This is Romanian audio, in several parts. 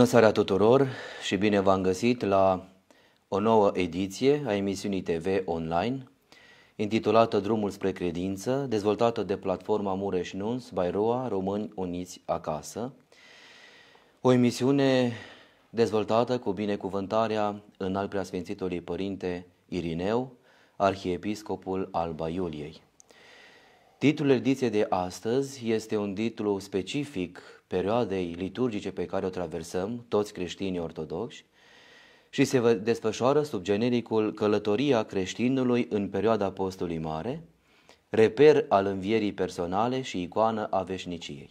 Bună seara tuturor și bine v-am găsit la o nouă ediție a emisiunii TV online, intitulată Drumul spre credință, dezvoltată de platforma Mureș Nuns Bairoa, Români Uniți Acasă, o emisiune dezvoltată cu binecuvântarea în al preasfințitului Părinte Irineu, arhiepiscopul Alba Iuliei. Titlul ediției de astăzi este un titlu specific perioadei liturgice pe care o traversăm, toți creștinii ortodoxi, și se desfășoară sub genericul Călătoria creștinului în perioada postului mare, reper al învierii personale și icoană a veșniciei.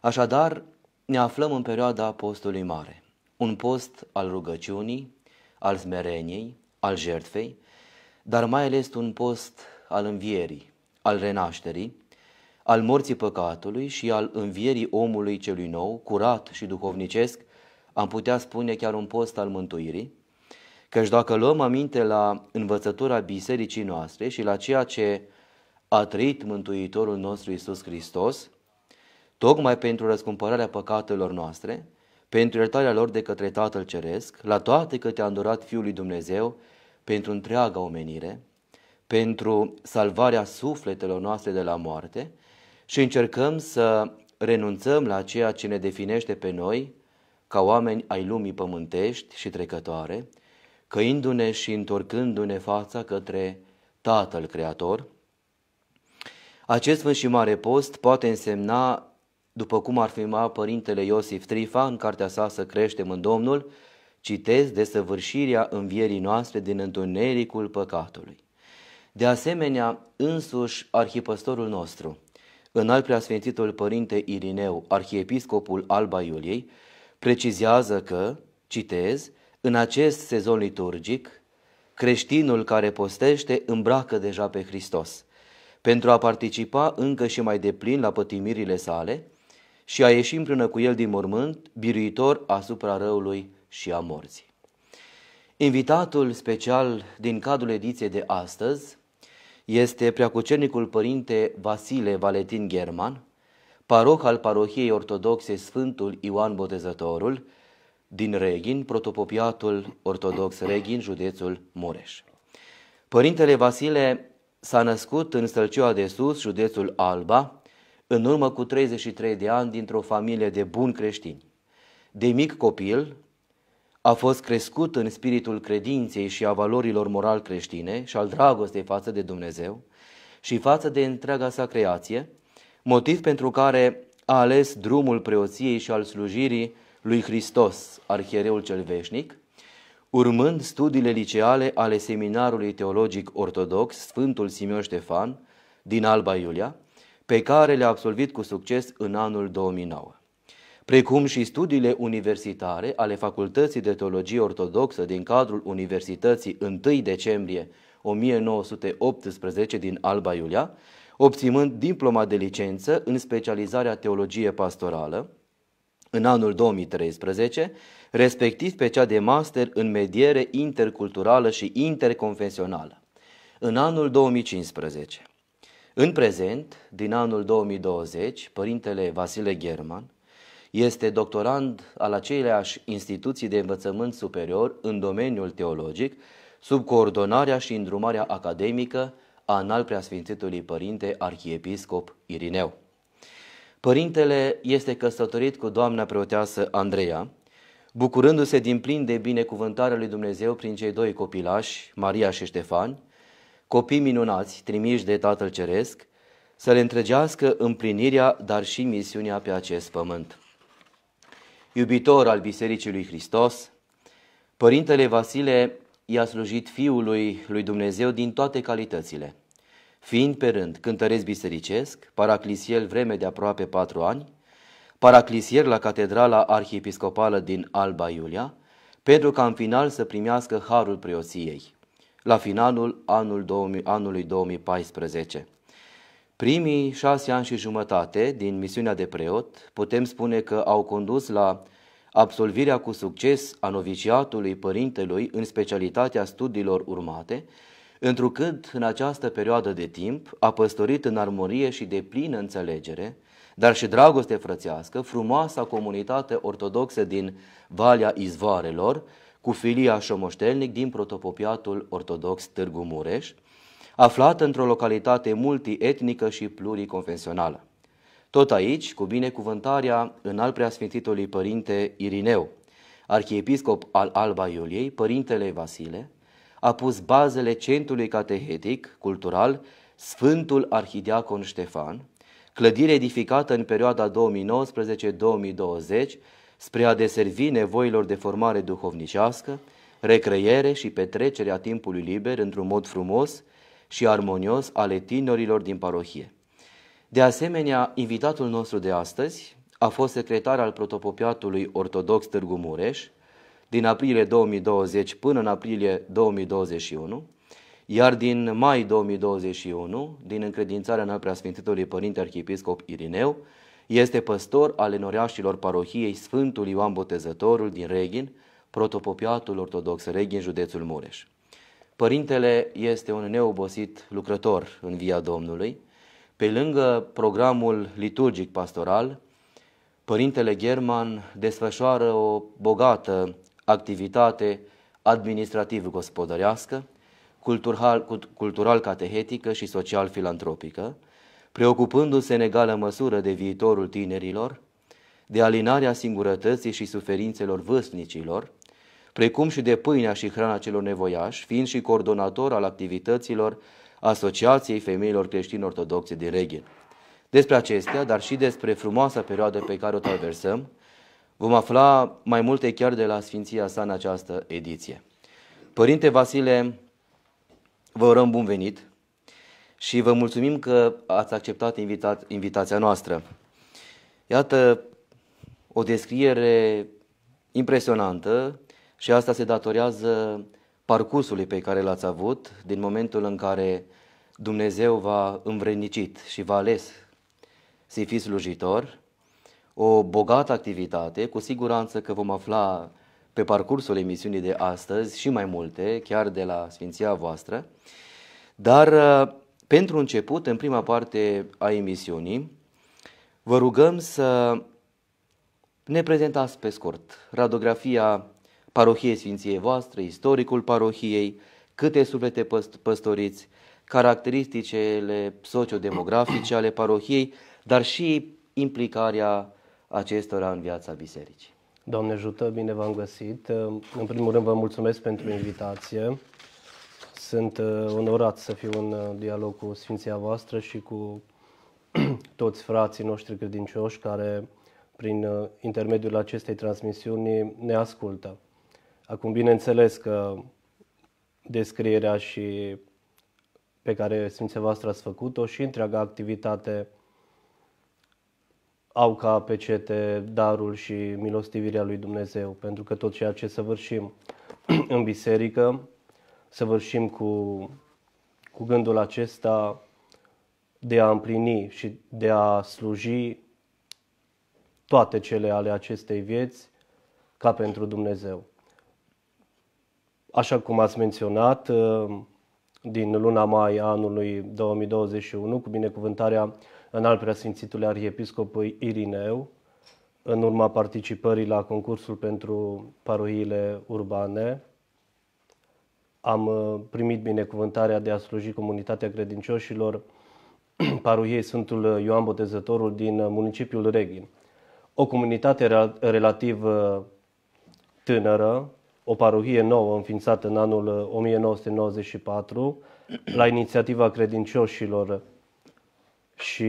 Așadar, ne aflăm în perioada postului mare, un post al rugăciunii, al smereniei, al jertfei, dar mai ales un post al învierii, al renașterii, al morții păcatului și al învierii omului celui nou, curat și duhovnicesc, am putea spune chiar un post al mântuirii, căci dacă luăm aminte la învățătura bisericii noastre și la ceea ce a trăit Mântuitorul nostru Isus Hristos, tocmai pentru răscumpărarea păcatelor noastre, pentru iertarea lor de către Tatăl Ceresc, la toate că te-a îndurat Fiul lui Dumnezeu, pentru întreaga omenire, pentru salvarea sufletelor noastre de la moarte, și încercăm să renunțăm la ceea ce ne definește pe noi ca oameni ai lumii pământești și trecătoare, căindu-ne și întorcându-ne fața către Tatăl Creator. Acest Sfânt și Mare Post poate însemna, după cum ar afirma Părintele Iosif Trifa în cartea sa Să creștem în Domnul, citez săvârșirea învierii noastre din întunericul păcatului. De asemenea, însuși arhipăstorul nostru – în al preasfințitul părinte Irineu, arhiepiscopul Alba Iuliei, precizează că, citez, în acest sezon liturgic, creștinul care postește îmbracă deja pe Hristos, pentru a participa încă și mai deplin la pătimirile sale și a ieși împreună cu el din mormânt, biruitor asupra răului și a morții. Invitatul special din cadrul ediției de astăzi este preacucernicul părinte Vasile Valentin German, paroh al parohiei ortodoxe Sfântul Ioan Botezătorul, din Reghin, protopopiatul ortodox Reghin, județul Mureș. Părintele Vasile s-a născut în Stălcioa de Sus, județul Alba, în urmă cu 33 de ani dintr-o familie de buni creștini. De mic copil a fost crescut în spiritul credinței și a valorilor moral creștine și al dragostei față de Dumnezeu și față de întreaga sa creație, motiv pentru care a ales drumul preoției și al slujirii lui Hristos, arhiereul cel veșnic, urmând studiile liceale ale seminarului teologic ortodox Sfântul Simeon Ștefan din Alba Iulia, pe care le-a absolvit cu succes în anul 2009 precum și studiile universitare ale Facultății de Teologie Ortodoxă din cadrul Universității 1 decembrie 1918 din Alba Iulia, obținând diploma de licență în specializarea teologie pastorală, în anul 2013, respectiv pe cea de master în mediere interculturală și interconfesională, în anul 2015. În prezent, din anul 2020, părintele Vasile German, este doctorand al aceleiași instituții de învățământ superior în domeniul teologic, sub coordonarea și îndrumarea academică a înalt preasfințitului părinte arhiepiscop Irineu. Părintele este căsătorit cu doamna preoteasă Andreea, bucurându-se din plin de binecuvântarea lui Dumnezeu prin cei doi copilași, Maria și Ștefan, copii minunați trimiși de Tatăl Ceresc, să le întregească împlinirea, dar și misiunea pe acest pământ iubitor al Bisericii lui Hristos, Părintele Vasile i-a slujit Fiului lui Dumnezeu din toate calitățile, fiind pe rând cântăresc bisericesc, paraclisiel vreme de aproape patru ani, paraclisier la Catedrala Arhiepiscopală din Alba Iulia, pentru ca în final să primească harul preoției, la finalul anul 2000, anului 2014. Primii șase ani și jumătate din misiunea de preot putem spune că au condus la absolvirea cu succes a noviciatului părintelui în specialitatea studiilor urmate, întrucât în această perioadă de timp a păstorit în armonie și de plină înțelegere, dar și dragoste frățească, frumoasa comunitate ortodoxă din Valea Izvoarelor, cu filia șomoștelnic din protopopiatul ortodox Târgu Mureș, aflată într-o localitate multietnică și pluriconfesională. Tot aici, cu binecuvântarea în al preasfințitului părinte Irineu, arhiepiscop al Alba Iuliei, părintele Vasile, a pus bazele centrului catehetic, cultural, Sfântul Arhidiacon Ștefan, clădire edificată în perioada 2019-2020 spre a deservi nevoilor de formare duhovnicească, recreere și petrecerea timpului liber într-un mod frumos, și armonios ale tinerilor din parohie. De asemenea, invitatul nostru de astăzi a fost secretar al protopopiatului ortodox Târgu Mureș din aprilie 2020 până în aprilie 2021, iar din mai 2021, din încredințarea în al Părinte Arhiepiscop Irineu, este păstor al enoreașilor parohiei Sfântul Ioan Botezătorul din Reghin, protopopiatul ortodox Reghin, județul Mureș. Părintele este un neobosit lucrător în via Domnului. Pe lângă programul liturgic pastoral, Părintele German desfășoară o bogată activitate administrativ gospodărească, cultural, catehetică și social filantropică, preocupându-se în egală măsură de viitorul tinerilor, de alinarea singurătății și suferințelor vârstnicilor, precum și de pâinea și hrana celor nevoiași, fiind și coordonator al activităților Asociației Femeilor Creștini Ortodoxe din Reghin. Despre acestea, dar și despre frumoasa perioadă pe care o traversăm, vom afla mai multe chiar de la Sfinția sa în această ediție. Părinte Vasile, vă urăm bun venit și vă mulțumim că ați acceptat invita- invitația noastră. Iată o descriere impresionantă și asta se datorează parcursului pe care l-ați avut din momentul în care Dumnezeu v-a învrednicit și v-a ales să-i fiți slujitor, o bogată activitate, cu siguranță că vom afla pe parcursul emisiunii de astăzi și mai multe, chiar de la Sfinția voastră. Dar uh, pentru început, în prima parte a emisiunii, vă rugăm să ne prezentați pe scurt radiografia parohiei Sfinției voastre, istoricul parohiei, câte suflete păstoriți, caracteristicele sociodemografice ale parohiei, dar și implicarea acestora în viața bisericii. Doamne ajută, bine v-am găsit. În primul rând vă mulțumesc pentru invitație. Sunt uh, onorat să fiu în uh, dialog cu Sfinția voastră și cu toți frații noștri credincioși care, prin uh, intermediul acestei transmisiuni, ne ascultă. Acum, bineînțeles că descrierea și pe care Sfinții voastră ați făcut-o și întreaga activitate au ca pecete darul și milostivirea lui Dumnezeu, pentru că tot ceea ce săvârșim în biserică, săvârșim cu, cu gândul acesta de a împlini și de a sluji toate cele ale acestei vieți ca pentru Dumnezeu. Așa cum ați menționat, uh, din luna mai anului 2021, cu binecuvântarea în al preasfințitului arhiepiscop Irineu, în urma participării la concursul pentru parohiile urbane, am uh, primit binecuvântarea de a sluji comunitatea credincioșilor parohiei Sfântul Ioan Botezătorul din uh, municipiul Reghin. O comunitate relativ tânără, o parohie nouă înființată în anul 1994 uh, la inițiativa credincioșilor și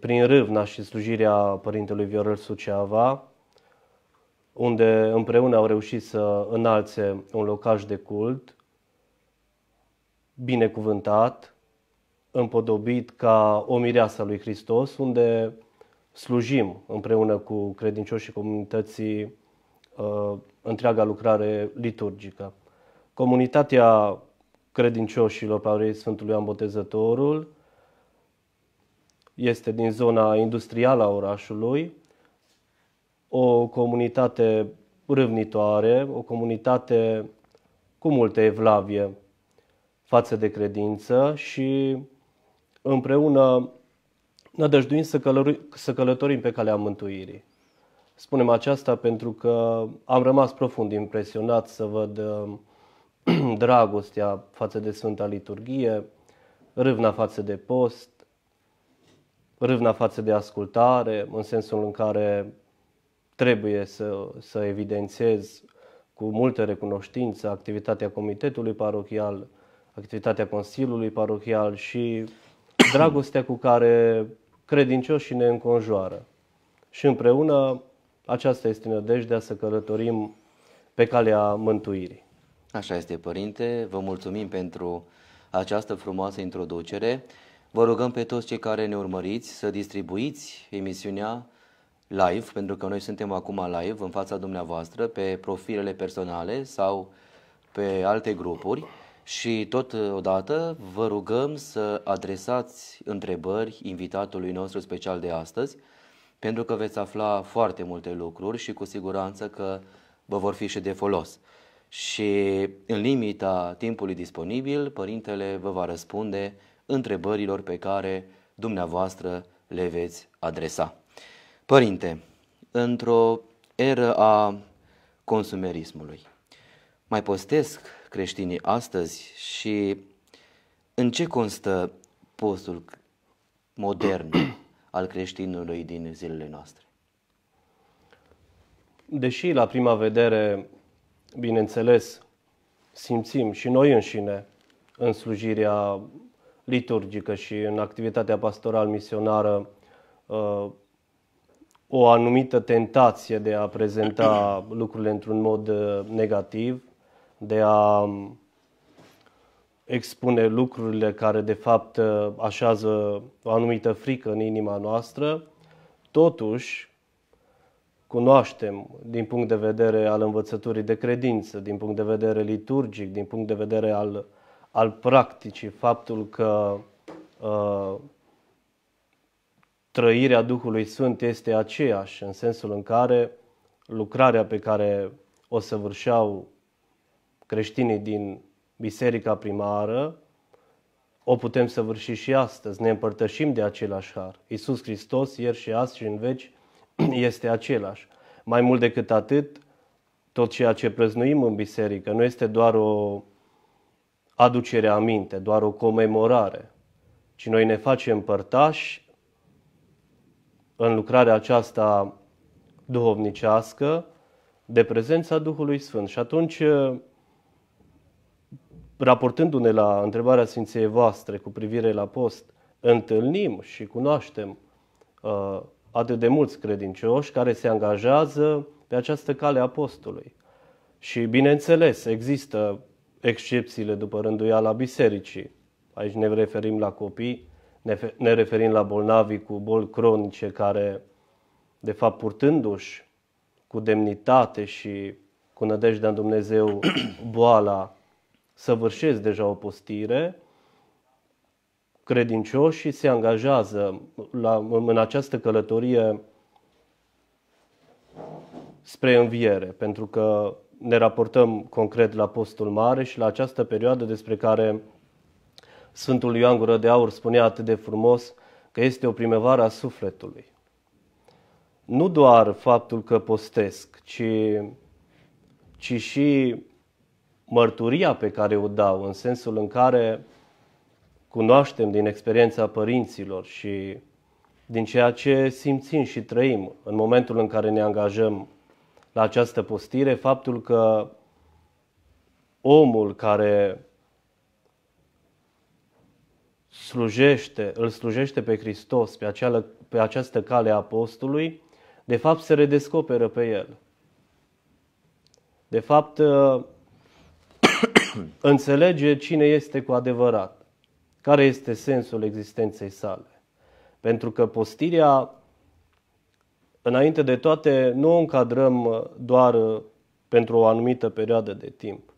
prin râvna și slujirea Părintelui Viorel Suceava, unde împreună au reușit să înalțe un locaș de cult, binecuvântat, împodobit ca o mireasă lui Hristos, unde slujim împreună cu credincioșii comunității uh, întreaga lucrare liturgică. Comunitatea credincioșilor Pavrei Sfântului Ambotezătorul este din zona industrială a orașului, o comunitate râvnitoare, o comunitate cu multe evlavie față de credință și împreună nădăjduim să, călări, să călătorim pe calea mântuirii. Spunem aceasta pentru că am rămas profund impresionat să văd um, dragostea față de Sfânta Liturghie, râvna față de post, râvna față de ascultare, în sensul în care trebuie să, să evidențiez cu multă recunoștință activitatea comitetului parochial, activitatea Consiliului parochial și dragostea cu care credincioșii ne înconjoară. Și împreună aceasta este nădejdea să călătorim pe calea mântuirii. Așa este, Părinte. Vă mulțumim pentru această frumoasă introducere. Vă rugăm pe toți cei care ne urmăriți să distribuiți emisiunea live, pentru că noi suntem acum live în fața dumneavoastră pe profilele personale sau pe alte grupuri și totodată vă rugăm să adresați întrebări invitatului nostru special de astăzi, pentru că veți afla foarte multe lucruri și cu siguranță că vă vor fi și de folos. Și în limita timpului disponibil, părintele vă va răspunde întrebărilor pe care dumneavoastră le veți adresa. Părinte, într-o eră a consumerismului, mai postesc creștinii astăzi și în ce constă postul modern al creștinului din zilele noastre. Deși la prima vedere, bineînțeles, simțim și noi înșine în slujirea liturgică și în activitatea pastoral-misionară uh, o anumită tentație de a prezenta lucrurile într-un mod uh, negativ, de a expune lucrurile care de fapt uh, așează o anumită frică în inima noastră, totuși cunoaștem din punct de vedere al învățăturii de credință, din punct de vedere liturgic, din punct de vedere al, al practicii, faptul că uh, trăirea Duhului Sfânt este aceeași, în sensul în care lucrarea pe care o săvârșeau creștinii din biserica primară, o putem săvârși și astăzi, ne împărtășim de același har. Iisus Hristos, ieri și azi și în veci, este același. Mai mult decât atât, tot ceea ce prăznuim în biserică nu este doar o aducere a minte, doar o comemorare, ci noi ne facem părtași în lucrarea aceasta duhovnicească de prezența Duhului Sfânt. Și atunci raportându-ne la întrebarea Sfinției voastre cu privire la post, întâlnim și cunoaștem uh, atât de mulți credincioși care se angajează pe această cale a postului. Și, bineînțeles, există excepțiile după rânduiala bisericii. Aici ne referim la copii, ne, ne referim la bolnavi cu boli cronice care, de fapt, purtându-și cu demnitate și cu nădejdea în Dumnezeu boala săvârșesc deja o postire, credincioșii se angajează la, în această călătorie spre înviere, pentru că ne raportăm concret la postul mare și la această perioadă despre care Sfântul Ioan Gură de Aur spunea atât de frumos că este o primăvară a sufletului. Nu doar faptul că postesc, ci, ci și mărturia pe care o dau, în sensul în care cunoaștem din experiența părinților și din ceea ce simțim și trăim în momentul în care ne angajăm la această postire, faptul că omul care slujește, îl slujește pe Hristos pe, aceală, pe această cale a apostului, de fapt se redescoperă pe el. De fapt, înțelege cine este cu adevărat, care este sensul existenței sale. Pentru că postirea, înainte de toate, nu o încadrăm uh, doar uh, pentru o anumită perioadă de timp.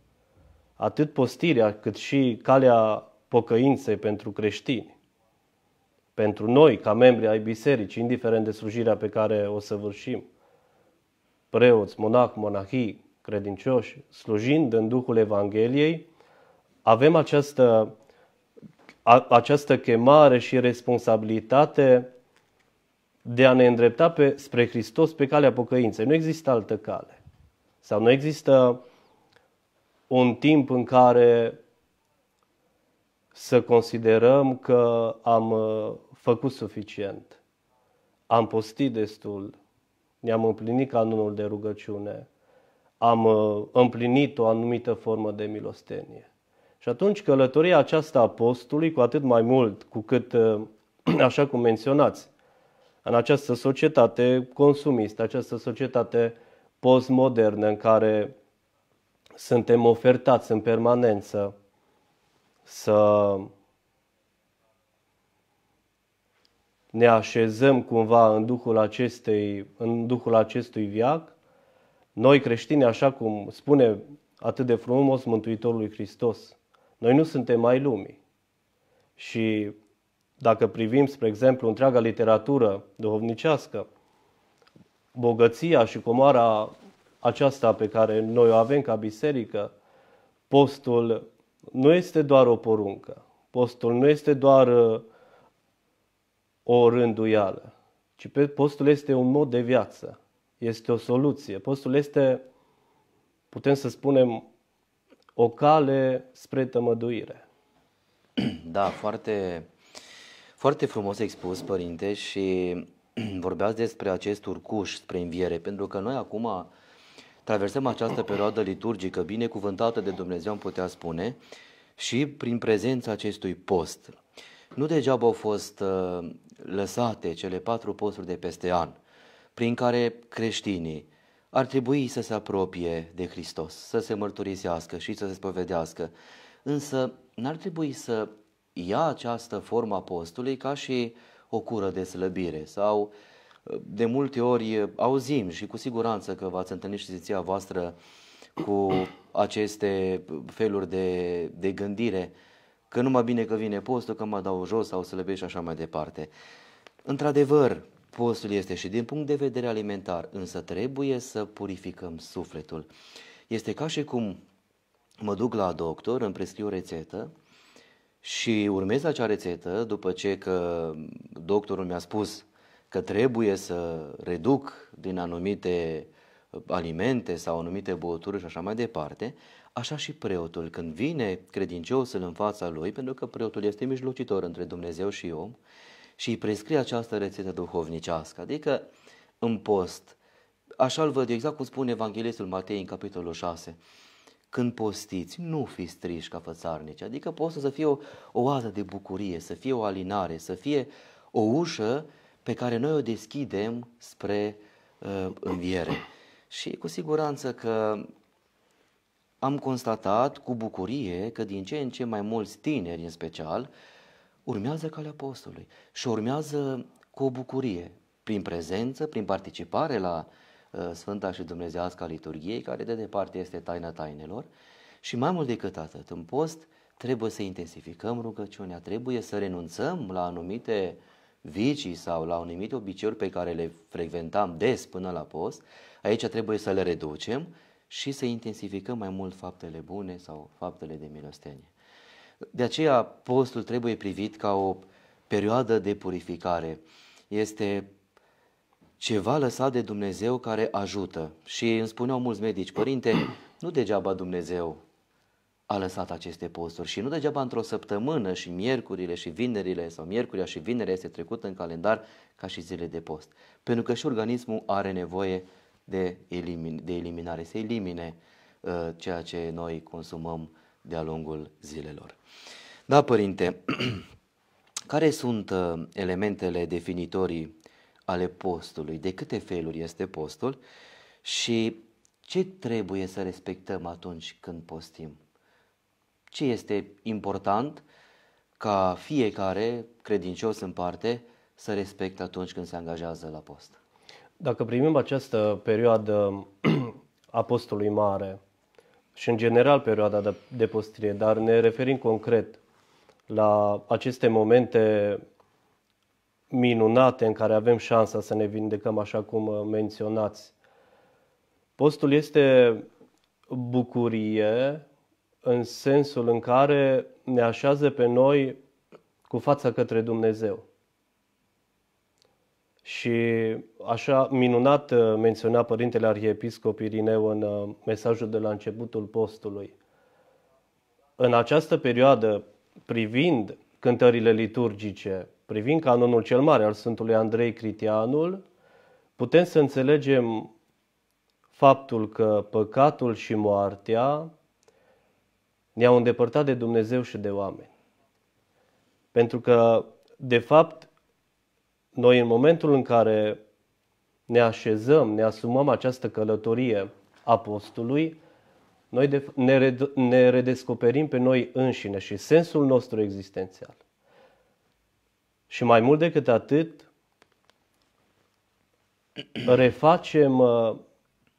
Atât postirea cât și calea pocăinței pentru creștini pentru noi, ca membri ai bisericii, indiferent de slujirea pe care o săvârșim, preoți, monac, monahii, credincioși, slujind în Duhul Evangheliei, avem această, a, această chemare și responsabilitate de a ne îndrepta pe, spre Hristos pe calea pocăinței. Nu există altă cale. Sau nu există un timp în care să considerăm că am uh, făcut suficient, am postit destul, ne-am împlinit canonul de rugăciune, am uh, împlinit o anumită formă de milostenie. Și atunci călătoria aceasta a postului, cu atât mai mult cu cât, uh, așa cum menționați, în această societate consumistă, această societate postmodernă în care suntem ofertați în permanență să ne așezăm cumva în duhul, acestei, în duhul acestui viac, noi creștini, așa cum spune atât de frumos Mântuitorul lui Hristos, noi nu suntem mai lumii. Și dacă privim, spre exemplu, întreaga literatură duhovnicească, bogăția și comoara aceasta pe care noi o avem ca biserică, postul nu este doar o poruncă, postul nu este doar uh, o rânduială, ci postul este un mod de viață este o soluție. Postul este, putem să spunem, o cale spre tămăduire. Da, foarte, foarte frumos expus, părinte, și vorbeați despre acest urcuș spre înviere, pentru că noi acum traversăm această perioadă liturgică binecuvântată de Dumnezeu, am putea spune, și prin prezența acestui post. Nu degeaba au fost uh, lăsate cele patru posturi de peste an prin care creștinii ar trebui să se apropie de Hristos, să se mărturisească și să se spovedească, însă n-ar trebui să ia această formă a postului ca și o cură de slăbire sau de multe ori auzim și cu siguranță că v-ați întâlnit și ziția voastră cu aceste feluri de, de gândire, că numai bine că vine postul, că mă dau jos sau slăbești și așa mai departe. Într-adevăr, Postul este și din punct de vedere alimentar, însă trebuie să purificăm sufletul. Este ca și cum mă duc la doctor, îmi prescriu o rețetă și urmez acea rețetă după ce că doctorul mi-a spus că trebuie să reduc din anumite alimente sau anumite băuturi și așa mai departe, așa și preotul, când vine credinciosul în fața lui, pentru că preotul este mijlocitor între Dumnezeu și om, și îi prescrie această rețetă duhovnicească, adică în post. Așa îl văd eu, exact cum spune Evanghelistul Matei în capitolul 6. Când postiți, nu fiți triși ca fățarnici, adică postul să fie o oază de bucurie, să fie o alinare, să fie o ușă pe care noi o deschidem spre uh, înviere. Și cu siguranță că am constatat cu bucurie că din ce în ce mai mulți tineri în special uh, urmează calea postului și urmează cu o bucurie, prin prezență, prin participare la uh, Sfânta și Dumnezească a liturgiei, care de departe este taina tainelor, și mai mult decât atât, în post trebuie să intensificăm rugăciunea, trebuie să renunțăm la anumite vicii sau la anumite obiceiuri pe care le frecventam des până la post, aici trebuie să le reducem și să intensificăm mai mult faptele bune sau faptele de milostenie. De aceea postul trebuie privit ca o perioadă de purificare. Este ceva lăsat de Dumnezeu care ajută. Și îmi spuneau mulți medici, părinte, nu degeaba Dumnezeu a lăsat aceste posturi și nu degeaba într-o săptămână și miercurile și vinerile sau miercurea și vinerea este trecută în calendar ca și zile de post. Pentru că și organismul are nevoie de, elimin, de eliminare, să elimine uh, ceea ce noi consumăm de-a lungul zilelor. Da, părinte, care sunt uh, elementele definitorii ale postului? De câte feluri este postul? Și ce trebuie să respectăm atunci când postim? Ce este important ca fiecare credincios în parte să respecte atunci când se angajează la post? Dacă primim această perioadă a postului mare, și în general perioada de, de postire, dar ne referim concret la aceste momente minunate în care avem șansa să ne vindecăm, așa cum uh, menționați. Postul este bucurie în sensul în care ne așează pe noi cu fața către Dumnezeu. Și așa minunat uh, menționa Părintele Arhiepiscop Irineu în uh, mesajul de la începutul postului. În această perioadă, privind cântările liturgice, privind canonul cel mare al Sfântului Andrei Critianul, putem să înțelegem faptul că păcatul și moartea ne-au îndepărtat de Dumnezeu și de oameni. Pentru că, de fapt, noi în momentul în care ne așezăm, ne asumăm această călătorie apostului, noi ne, ne redescoperim pe noi înșine și sensul nostru existențial. Și mai mult decât atât, refacem uh,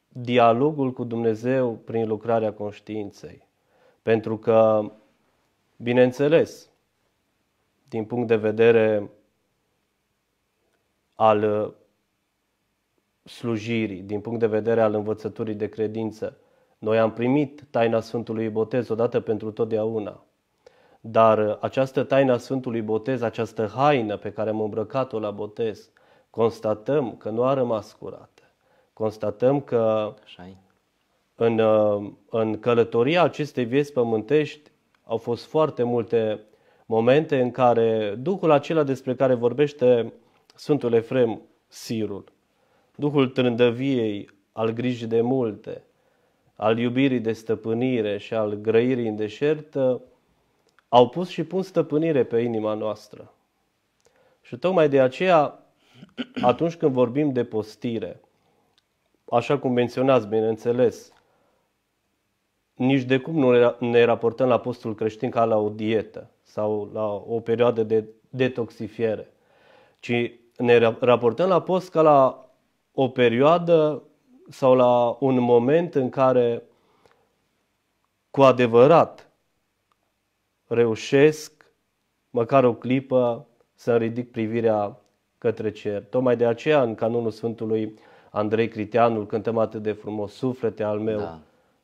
dialogul cu Dumnezeu prin lucrarea conștiinței. Pentru că, bineînțeles, din punct de vedere al uh, slujirii, din punct de vedere al învățăturii de credință. Noi am primit taina Sfântului Botez odată pentru totdeauna. Dar uh, această taina Sfântului Botez, această haină pe care am îmbrăcat-o la botez, constatăm că nu a rămas curată. Constatăm că Așa în, uh, în călătoria acestei vieți pământești au fost foarte multe momente în care Duhul acela despre care vorbește Sfântul Efrem Sirul, Duhul trândăviei, al grijii de multe, al iubirii de stăpânire și al grăirii în deșertă, au pus și pun stăpânire pe inima noastră. Și tocmai de aceea, atunci când vorbim de postire, așa cum menționați, bineînțeles, nici de cum nu ne raportăm la postul creștin ca la o dietă sau la o perioadă de detoxifiere, ci ne raportăm la post ca la o perioadă sau la un moment în care cu adevărat reușesc măcar o clipă să ridic privirea către cer. Tocmai de aceea în canonul Sfântului Andrei Criteanul cântăm atât de frumos, suflete al meu, da.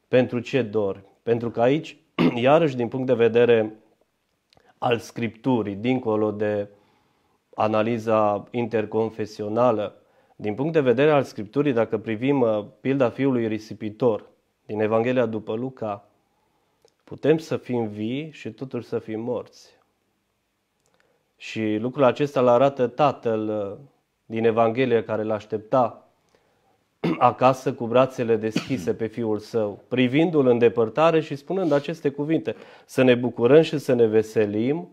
pentru ce dor? Pentru că aici, iarăși din punct de vedere al Scripturii, dincolo de uh, analiza interconfesională. Din punct de vedere al Scripturii, dacă privim uh, pilda fiului risipitor din Evanghelia după Luca, putem să fim vii și totuși să fim morți. Și lucrul acesta îl arată tatăl uh, din Evanghelie care l aștepta acasă cu brațele deschise pe fiul său, privindu-l în depărtare și spunând aceste cuvinte, să ne bucurăm și să ne veselim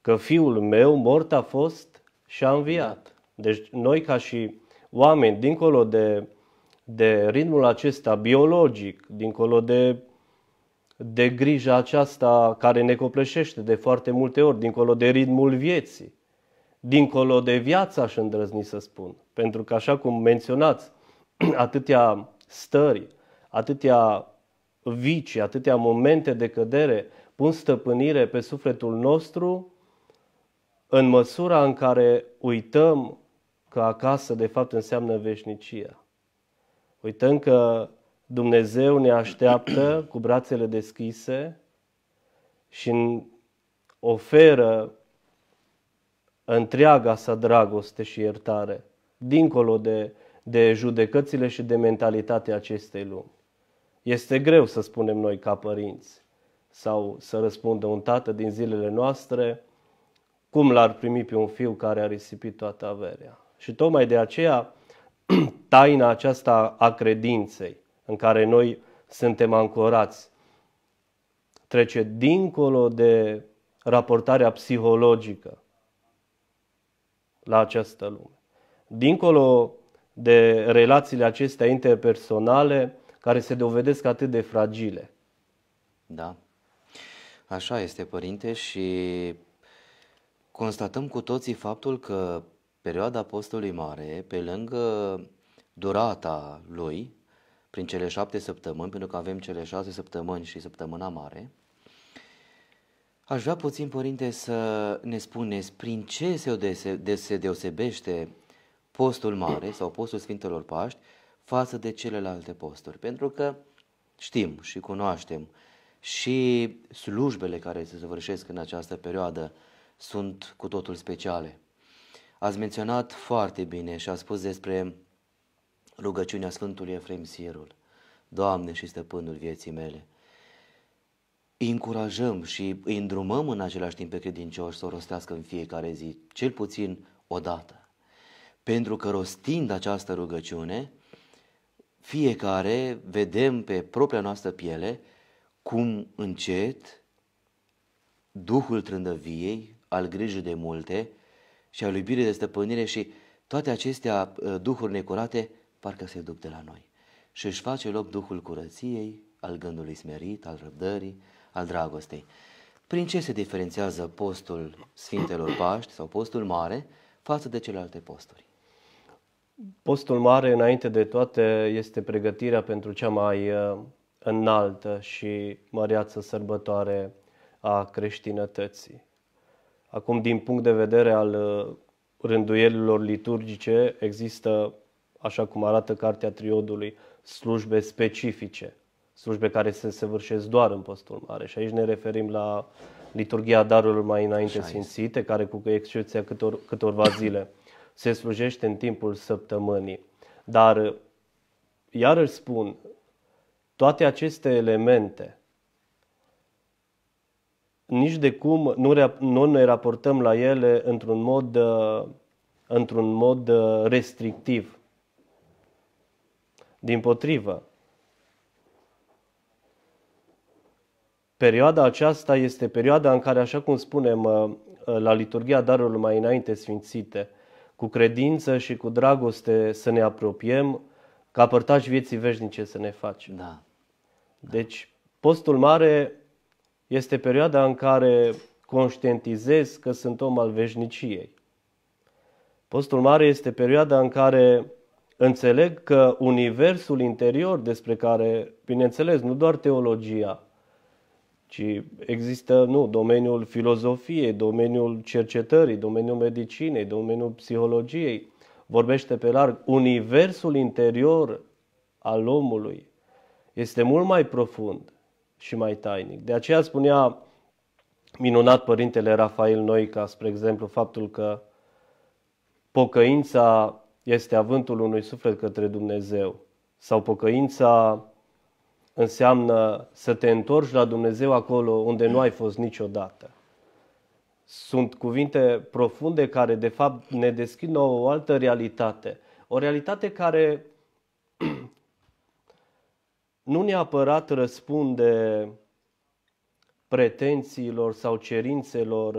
că fiul meu mort a fost și a înviat. Deci noi ca și oameni, dincolo de, de ritmul acesta biologic, dincolo de, de grija aceasta care ne copleșește de foarte multe ori, dincolo de ritmul vieții, dincolo de viața, aș îndrăzni să spun. Pentru că, așa cum menționați, atâtea stări, atâtea vicii, atâtea momente de cădere pun stăpânire pe sufletul nostru în măsura în care uităm că acasă de fapt înseamnă veșnicia. Uităm că Dumnezeu ne așteaptă cu brațele deschise și oferă întreaga sa dragoste și iertare, dincolo de, de judecățile și de mentalitatea acestei lumi. Este greu să spunem noi ca părinți sau să răspundă un tată din zilele noastre – cum l-ar primi pe un fiu care a risipit toată averea. Și tocmai de aceea taina aceasta a credinței în care noi suntem ancorați trece dincolo de raportarea psihologică la această lume. Dincolo de relațiile acestea interpersonale care se dovedesc atât de fragile. Da. Așa este, părinte, și Constatăm cu toții faptul că perioada postului mare, pe lângă durata lui, prin cele șapte săptămâni, pentru că avem cele șase săptămâni și săptămâna mare, aș vrea puțin, Părinte, să ne spuneți prin ce se deosebește postul mare sau postul Sfintelor Paști față de celelalte posturi. Pentru că știm și cunoaștem și slujbele care se săvârșesc în această perioadă sunt cu totul speciale. Ați menționat foarte bine și a spus despre rugăciunea Sfântului Efrem Sirul. Doamne și stăpânul vieții mele, îi încurajăm și îi îndrumăm în același timp pe credincioși să o rostească în fiecare zi, cel puțin o dată. Pentru că rostind această rugăciune, fiecare vedem pe propria noastră piele cum încet Duhul trândăviei, al grijii de multe și al iubirii de stăpânire și toate acestea uh, duhuri necurate parcă se duc de la noi și își face loc duhul curăției, al gândului smerit, al răbdării, al dragostei. Prin ce se diferențiază postul Sfintelor Paști sau postul mare față de celelalte posturi? Postul mare, înainte de toate, este pregătirea pentru cea mai uh, înaltă și măreață sărbătoare a creștinătății. Acum, din punct de vedere al uh, rânduielilor liturgice, există, așa cum arată Cartea Triodului, slujbe specifice, slujbe care se săvârșesc doar în postul mare. Și aici ne referim la liturgia darurilor mai înainte simțite, care cu excepția câtor, câtorva zile se slujește în timpul săptămânii. Dar, uh, iarăși spun, toate aceste elemente nici de cum nu, nu ne raportăm la ele într-un mod, uh, într-un mod uh, restrictiv. Din potrivă, perioada aceasta este perioada în care, așa cum spunem uh, la liturgia darurilor mai înainte sfințite, cu credință și cu dragoste să ne apropiem, ca părtași vieții veșnice să ne facem. Da. Deci, postul mare este perioada în care conștientizez că sunt om al veșniciei. Postul mare este perioada în care înțeleg că universul interior despre care, bineînțeles, nu doar teologia, ci există, nu, domeniul filozofiei, domeniul cercetării, domeniul medicinei, domeniul psihologiei, vorbește pe larg, universul interior al omului este mult mai profund și mai tainic. De aceea spunea minunat părintele Rafael Noica, spre exemplu, faptul că pocăința este avântul unui suflet către Dumnezeu sau pocăința înseamnă să te întorci la Dumnezeu acolo unde nu ai fost niciodată. Sunt cuvinte profunde care, de fapt, ne deschid nouă o altă realitate. O realitate care nu neapărat răspunde pretențiilor sau cerințelor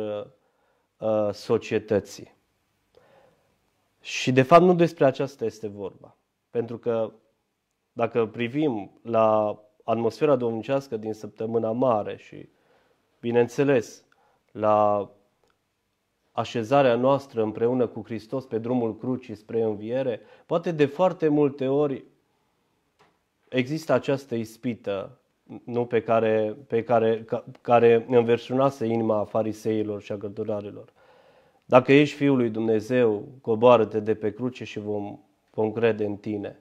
uh, uh, societății. Și de fapt nu despre aceasta este vorba. Pentru că dacă privim la atmosfera domnicească din săptămâna mare și, bineînțeles, la așezarea noastră împreună cu Hristos pe drumul crucii spre înviere, poate de foarte multe ori există această ispită nu pe care, pe care, ca, care înverșunase inima fariseilor și a gădurarilor. Dacă ești Fiul lui Dumnezeu, coboară-te de pe cruce și vom, vom crede în tine.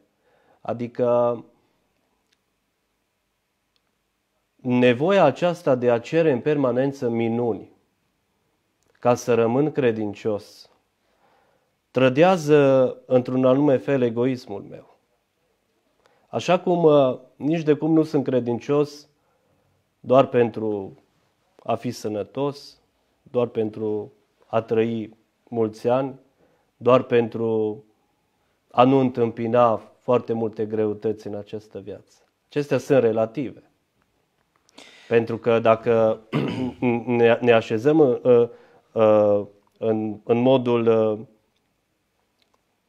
Adică nevoia aceasta de a cere în permanență minuni ca să rămân credincios trădează într-un anume fel egoismul meu. Așa cum uh, nici de cum nu sunt credincios doar pentru a fi sănătos, doar pentru a trăi mulți ani, doar pentru a nu întâmpina foarte multe greutăți în această viață. Acestea sunt relative. Pentru că dacă ne așezăm uh, uh, în, modul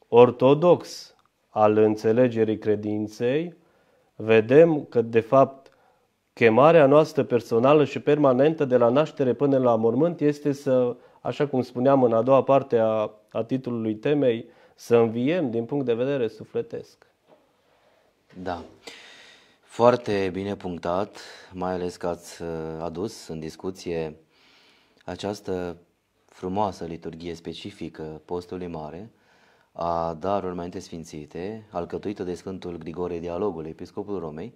ortodox, al înțelegerii credinței, vedem că, de fapt, chemarea noastră personală și permanentă de la naștere până la mormânt este să, așa cum spuneam în a doua parte a, a titlului temei, să înviem din punct de vedere sufletesc. Da. Foarte bine punctat, mai ales că ați uh, adus în discuție această frumoasă liturghie specifică postului mare, a Darul Mai Întâi Sfințite, alcătuită de Sfântul Grigore Dialogul, Episcopul Romei,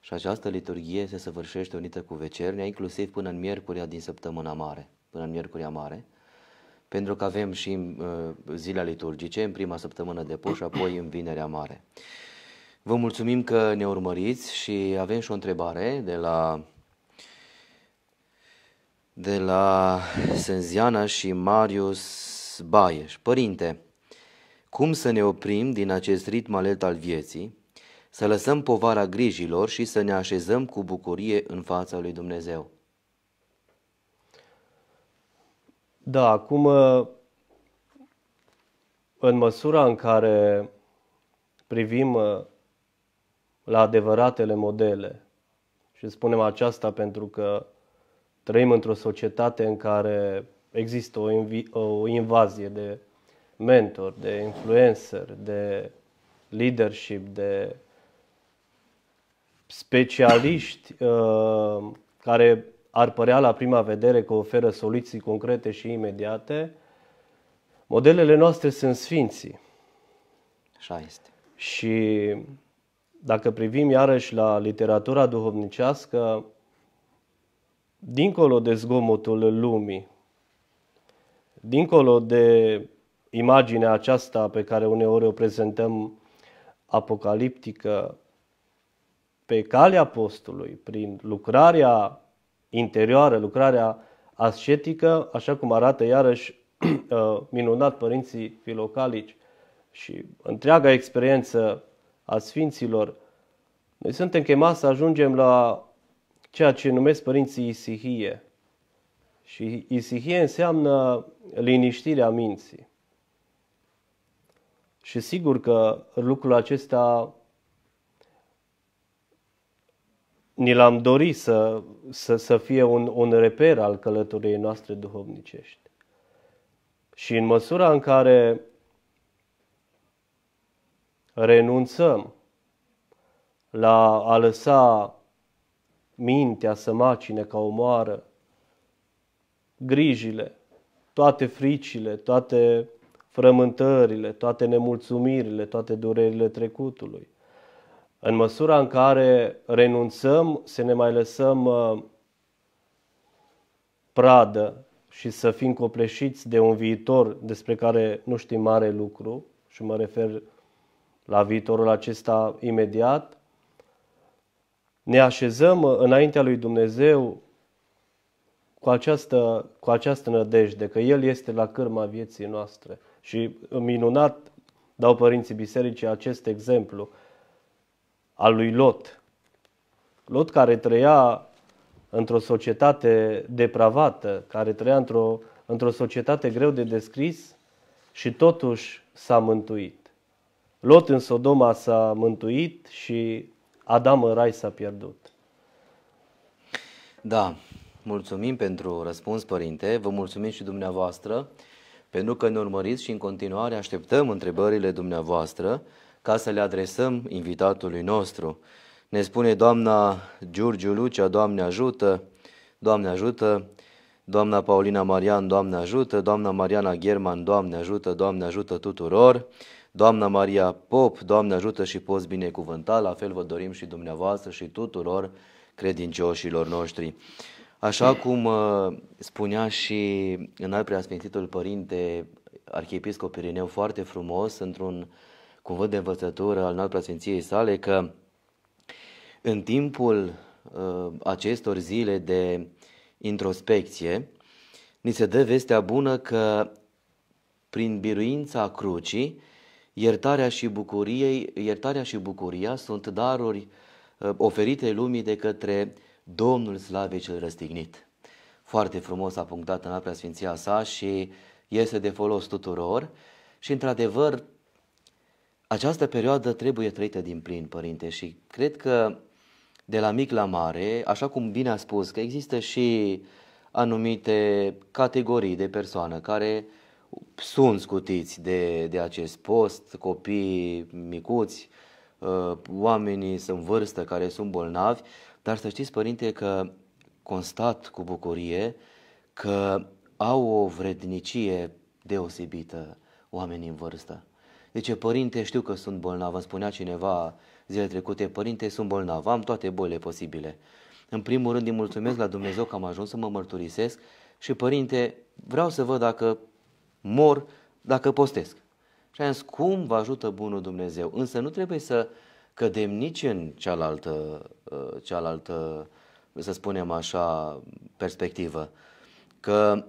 și această liturghie se săvârșește unită cu vecernia, inclusiv până în miercuria din săptămâna mare, până în miercuria mare, pentru că avem și uh, zilea liturgice în prima săptămână de poș, apoi în vinerea mare. Vă mulțumim că ne urmăriți și avem și o întrebare de la de la Senziana și Marius Baieș. Părinte, cum să ne oprim din acest ritm alert al vieții, să lăsăm povara grijilor și să ne așezăm cu bucurie în fața lui Dumnezeu? Da, acum, în măsura în care privim uh, la adevăratele modele, și spunem aceasta pentru că trăim într-o societate în care există o, o invazie de mentor, de influencer, de leadership, de specialiști uh, care ar părea la prima vedere că oferă soluții concrete și imediate, modelele noastre sunt sfinții. Așa este. Și dacă privim iarăși la literatura duhovnicească, dincolo de zgomotul lumii, dincolo de imaginea aceasta pe care uneori o prezentăm apocaliptică pe calea postului, prin lucrarea interioară, lucrarea ascetică, așa cum arată iarăși uh, minunat părinții filocalici și întreaga experiență a Sfinților, noi suntem chemați să ajungem la ceea ce numesc părinții isihie. Și isihie înseamnă liniștirea minții. Și sigur că lucrul acesta ni l-am dorit să, să, să fie un, un reper al călătoriei noastre duhovnicești. Și în măsura în care renunțăm la a lăsa mintea să macine ca o moară, grijile, toate fricile, toate frământările, toate nemulțumirile, toate durerile trecutului. În măsura în care renunțăm să ne mai lăsăm uh, pradă și să fim copleșiți de un viitor despre care nu știm mare lucru, și mă refer la viitorul acesta imediat, ne așezăm înaintea lui Dumnezeu cu această, cu această nădejde, că El este la cârma vieții noastre, și minunat dau părinții bisericii acest exemplu al lui Lot. Lot care trăia într-o societate depravată, care trăia într-o, într-o societate greu de descris și totuși s-a mântuit. Lot în Sodoma s-a mântuit și Adam în rai s-a pierdut. Da, mulțumim pentru răspuns, părinte. Vă mulțumim și dumneavoastră pentru că ne urmăriți și în continuare așteptăm întrebările dumneavoastră ca să le adresăm invitatului nostru. Ne spune doamna Giurgiu Lucea, Doamne ajută, Doamne ajută, doamna Paulina Marian, Doamne ajută, doamna Mariana German, Doamne ajută, Doamne ajută tuturor, doamna Maria Pop, Doamne ajută și poți binecuvânta, la fel vă dorim și dumneavoastră și tuturor credincioșilor noștri. Așa cum uh, spunea și în al preasfințitul părinte arhiepiscop Pirineu, foarte frumos într-un cuvânt de învățătură al înalt preasfinției sale că în timpul uh, acestor zile de introspecție, ni se dă vestea bună că prin biruința crucii, iertarea și, bucuriei, iertarea și bucuria sunt daruri uh, oferite lumii de către Domnul Slavei cel răstignit. Foarte frumos a punctat în aprea Sfinția sa și este de folos tuturor și într-adevăr această perioadă trebuie trăită din plin, părinte, și cred că de la mic la mare, așa cum bine a spus, că există și anumite categorii de persoană care sunt scutiți de, de acest post, copii micuți, uh, oamenii sunt vârstă care sunt bolnavi dar să știți, părinte, că constat cu bucurie că au o vrednicie deosebită oamenii în vârstă. Deci, părinte, știu că sunt bolnav, îmi spunea cineva zilele trecute, părinte, sunt bolnav, am toate bolile posibile. În primul rând îi mulțumesc la Dumnezeu că am ajuns să mă mărturisesc și, părinte, vreau să văd dacă mor, dacă postesc. Și am zis, cum vă ajută bunul Dumnezeu? Însă nu trebuie să uh, cădem nici în cealaltă, uh, cealaltă să spunem așa, perspectivă. Că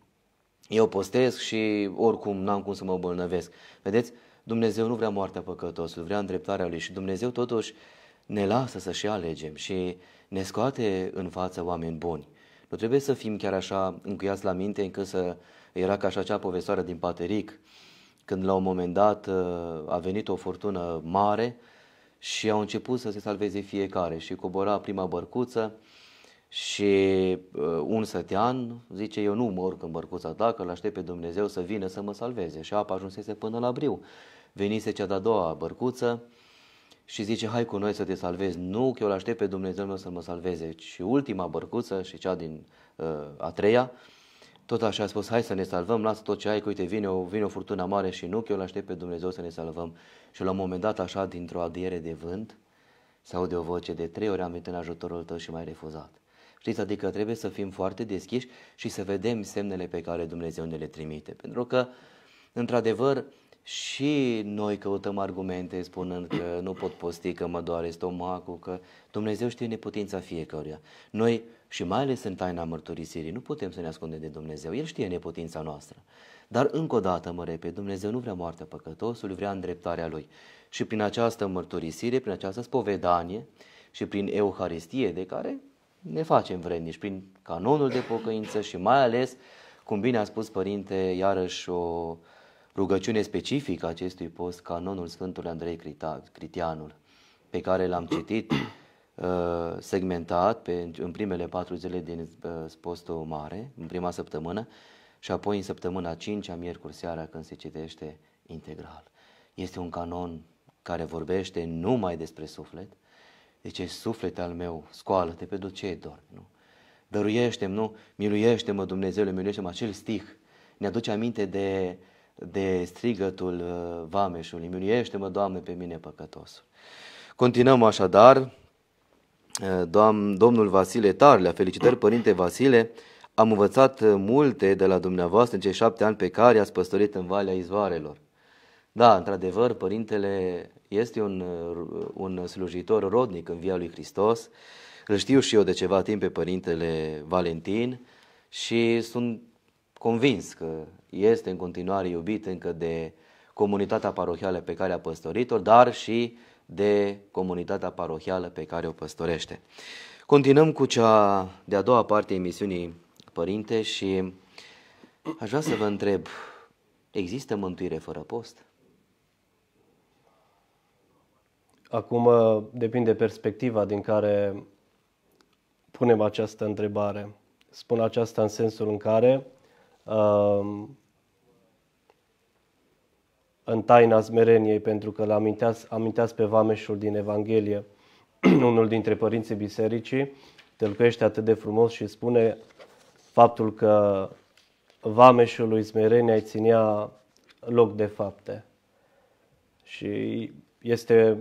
eu postez și oricum n-am cum să mă bolnăvesc. Vedeți, Dumnezeu nu vrea moartea păcătosului, vrea îndreptarea lui și Dumnezeu totuși ne lasă să și alegem și ne scoate în față oameni buni. Nu trebuie să fim chiar așa încuiați la minte încât să era ca așa cea povestoare din Pateric, când la un moment dat uh, a venit o furtună mare, și au început să se salveze fiecare și cobora prima bărcuță și uh, un sătean zice eu nu mor în bărcuța ta că îl aștept pe Dumnezeu să vină să mă salveze și apa ajunsese până la briu. Venise cea de-a doua bărcuță și zice hai cu noi să te salvezi, nu că eu îl aștept pe Dumnezeu meu să mă salveze și ultima bărcuță și cea din uh, a treia uh, tot așa a spus, hai să ne salvăm, lasă tot ce ai, că uite, vine o, vine o furtună mare și nu, că eu l aștept pe Dumnezeu să ne salvăm. Și la un moment dat, așa, dintr-o adiere de vânt, se aude o voce de trei ori am venit în ajutorul tău și mai refuzat. Știți, adică trebuie să fim foarte deschiși și să vedem semnele pe care Dumnezeu ne le trimite. Pentru că, într-adevăr, și noi căutăm argumente spunând că nu pot posti, că mă doare stomacul, că Dumnezeu știe neputința fiecăruia. Noi, și mai ales în taina mărturisirii, nu putem să ne ascundem de Dumnezeu. El știe neputința noastră. Dar încă o dată, mă repet, Dumnezeu nu vrea moartea păcătosului, vrea îndreptarea lui. Și prin această mărturisire, prin această spovedanie și prin Euharistie de care ne facem vrednici, prin canonul de pocăință și mai ales, cum bine a spus Părinte, iarăși o rugăciune specifică acestui post, canonul Sfântului Andrei Crita, Critianul, pe care l-am citit uh, segmentat pe, în primele patru zile din uh, postul mare, în prima săptămână, și apoi în săptămâna 5, a miercuri seara, când se citește integral. Este un canon care vorbește numai despre suflet. Deci, suflet al meu, scoală-te pe ce dormi, nu? Dăruiește-mi, nu? Miluiește-mă, Dumnezeule, miluiește-mă, acel stih. Ne aduce aminte de uh, de strigătul uh, vameșului, miluiește-mă, Doamne, pe mine păcătosul. Continuăm așadar, uh, Doam, domnul Vasile Tarlea, felicitări Părinte Vasile, am învățat uh, multe de la dumneavoastră în cei șapte ani pe care ați păstorit în Valea Izvoarelor. Da, într-adevăr, Părintele este un, un slujitor rodnic în via lui Hristos. Îl știu și eu de ceva timp pe Părintele Valentin și sunt convins că este în continuare iubit încă de comunitatea parohială pe care a păstorit-o, dar și de comunitatea parohială pe care o păstorește. Continuăm cu cea de-a doua parte a emisiunii Părinte și aș vrea să vă întreb, există mântuire fără post? Acum uh, depinde perspectiva din care punem această întrebare. Spun aceasta în sensul în care în taina smereniei, pentru că l-aminteați aminteați pe Vameșul din Evanghelie, unul dintre părinții bisericii, tălcuiește atât de frumos și spune faptul că lui smerenia îi ținea loc de fapte. Și este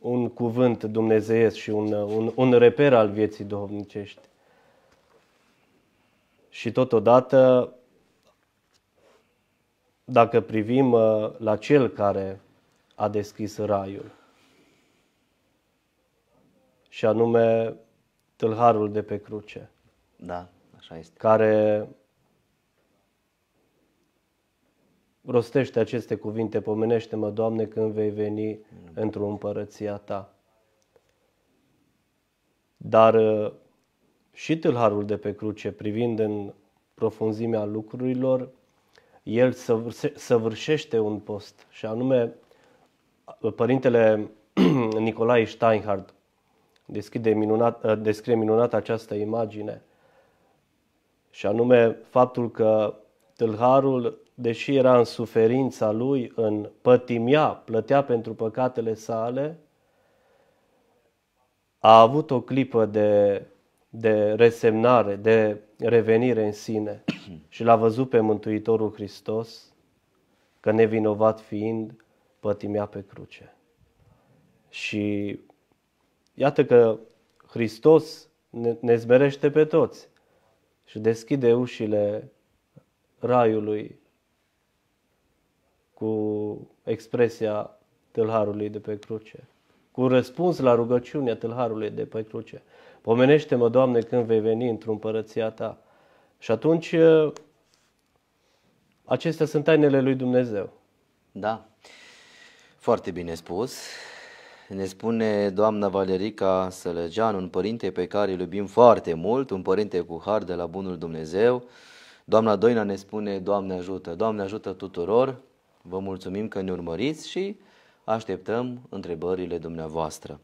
un cuvânt dumnezeiesc și un, un, un reper al vieții duhovnicești și totodată, dacă privim uh, la cel care a deschis raiul, și anume tâlharul de pe cruce. Da, așa este. Care rostește aceste cuvinte, pomenește-mă, Doamne, când vei veni mm. într-o împărăția Ta. Dar uh, și tâlharul de pe cruce, privind în profunzimea lucrurilor, el săvârșește un post și anume părintele Nicolae Steinhardt deschide minunat, ă, descrie minunat această imagine și anume faptul că tâlharul, deși era în suferința lui, în pătimia, plătea pentru păcatele sale, a avut o clipă de de resemnare, de revenire în sine și l-a văzut pe Mântuitorul Hristos că nevinovat fiind pătimea pe cruce. Și iată că Hristos ne, ne zmerește pe toți și deschide ușile raiului cu expresia tâlharului de pe cruce, cu răspuns la rugăciunea tâlharului de pe cruce. Pomenește-mă, Doamne, când vei veni într-o împărăția Ta. Și atunci, ă, acestea sunt tainele lui Dumnezeu. Da, foarte bine spus. Ne spune doamna Valerica Sălăgean, un părinte pe care îl iubim foarte mult, un părinte cu har de la Bunul Dumnezeu. Doamna Doina ne spune, Doamne ajută, Doamne ajută tuturor, vă mulțumim că ne urmăriți și așteptăm întrebările dumneavoastră.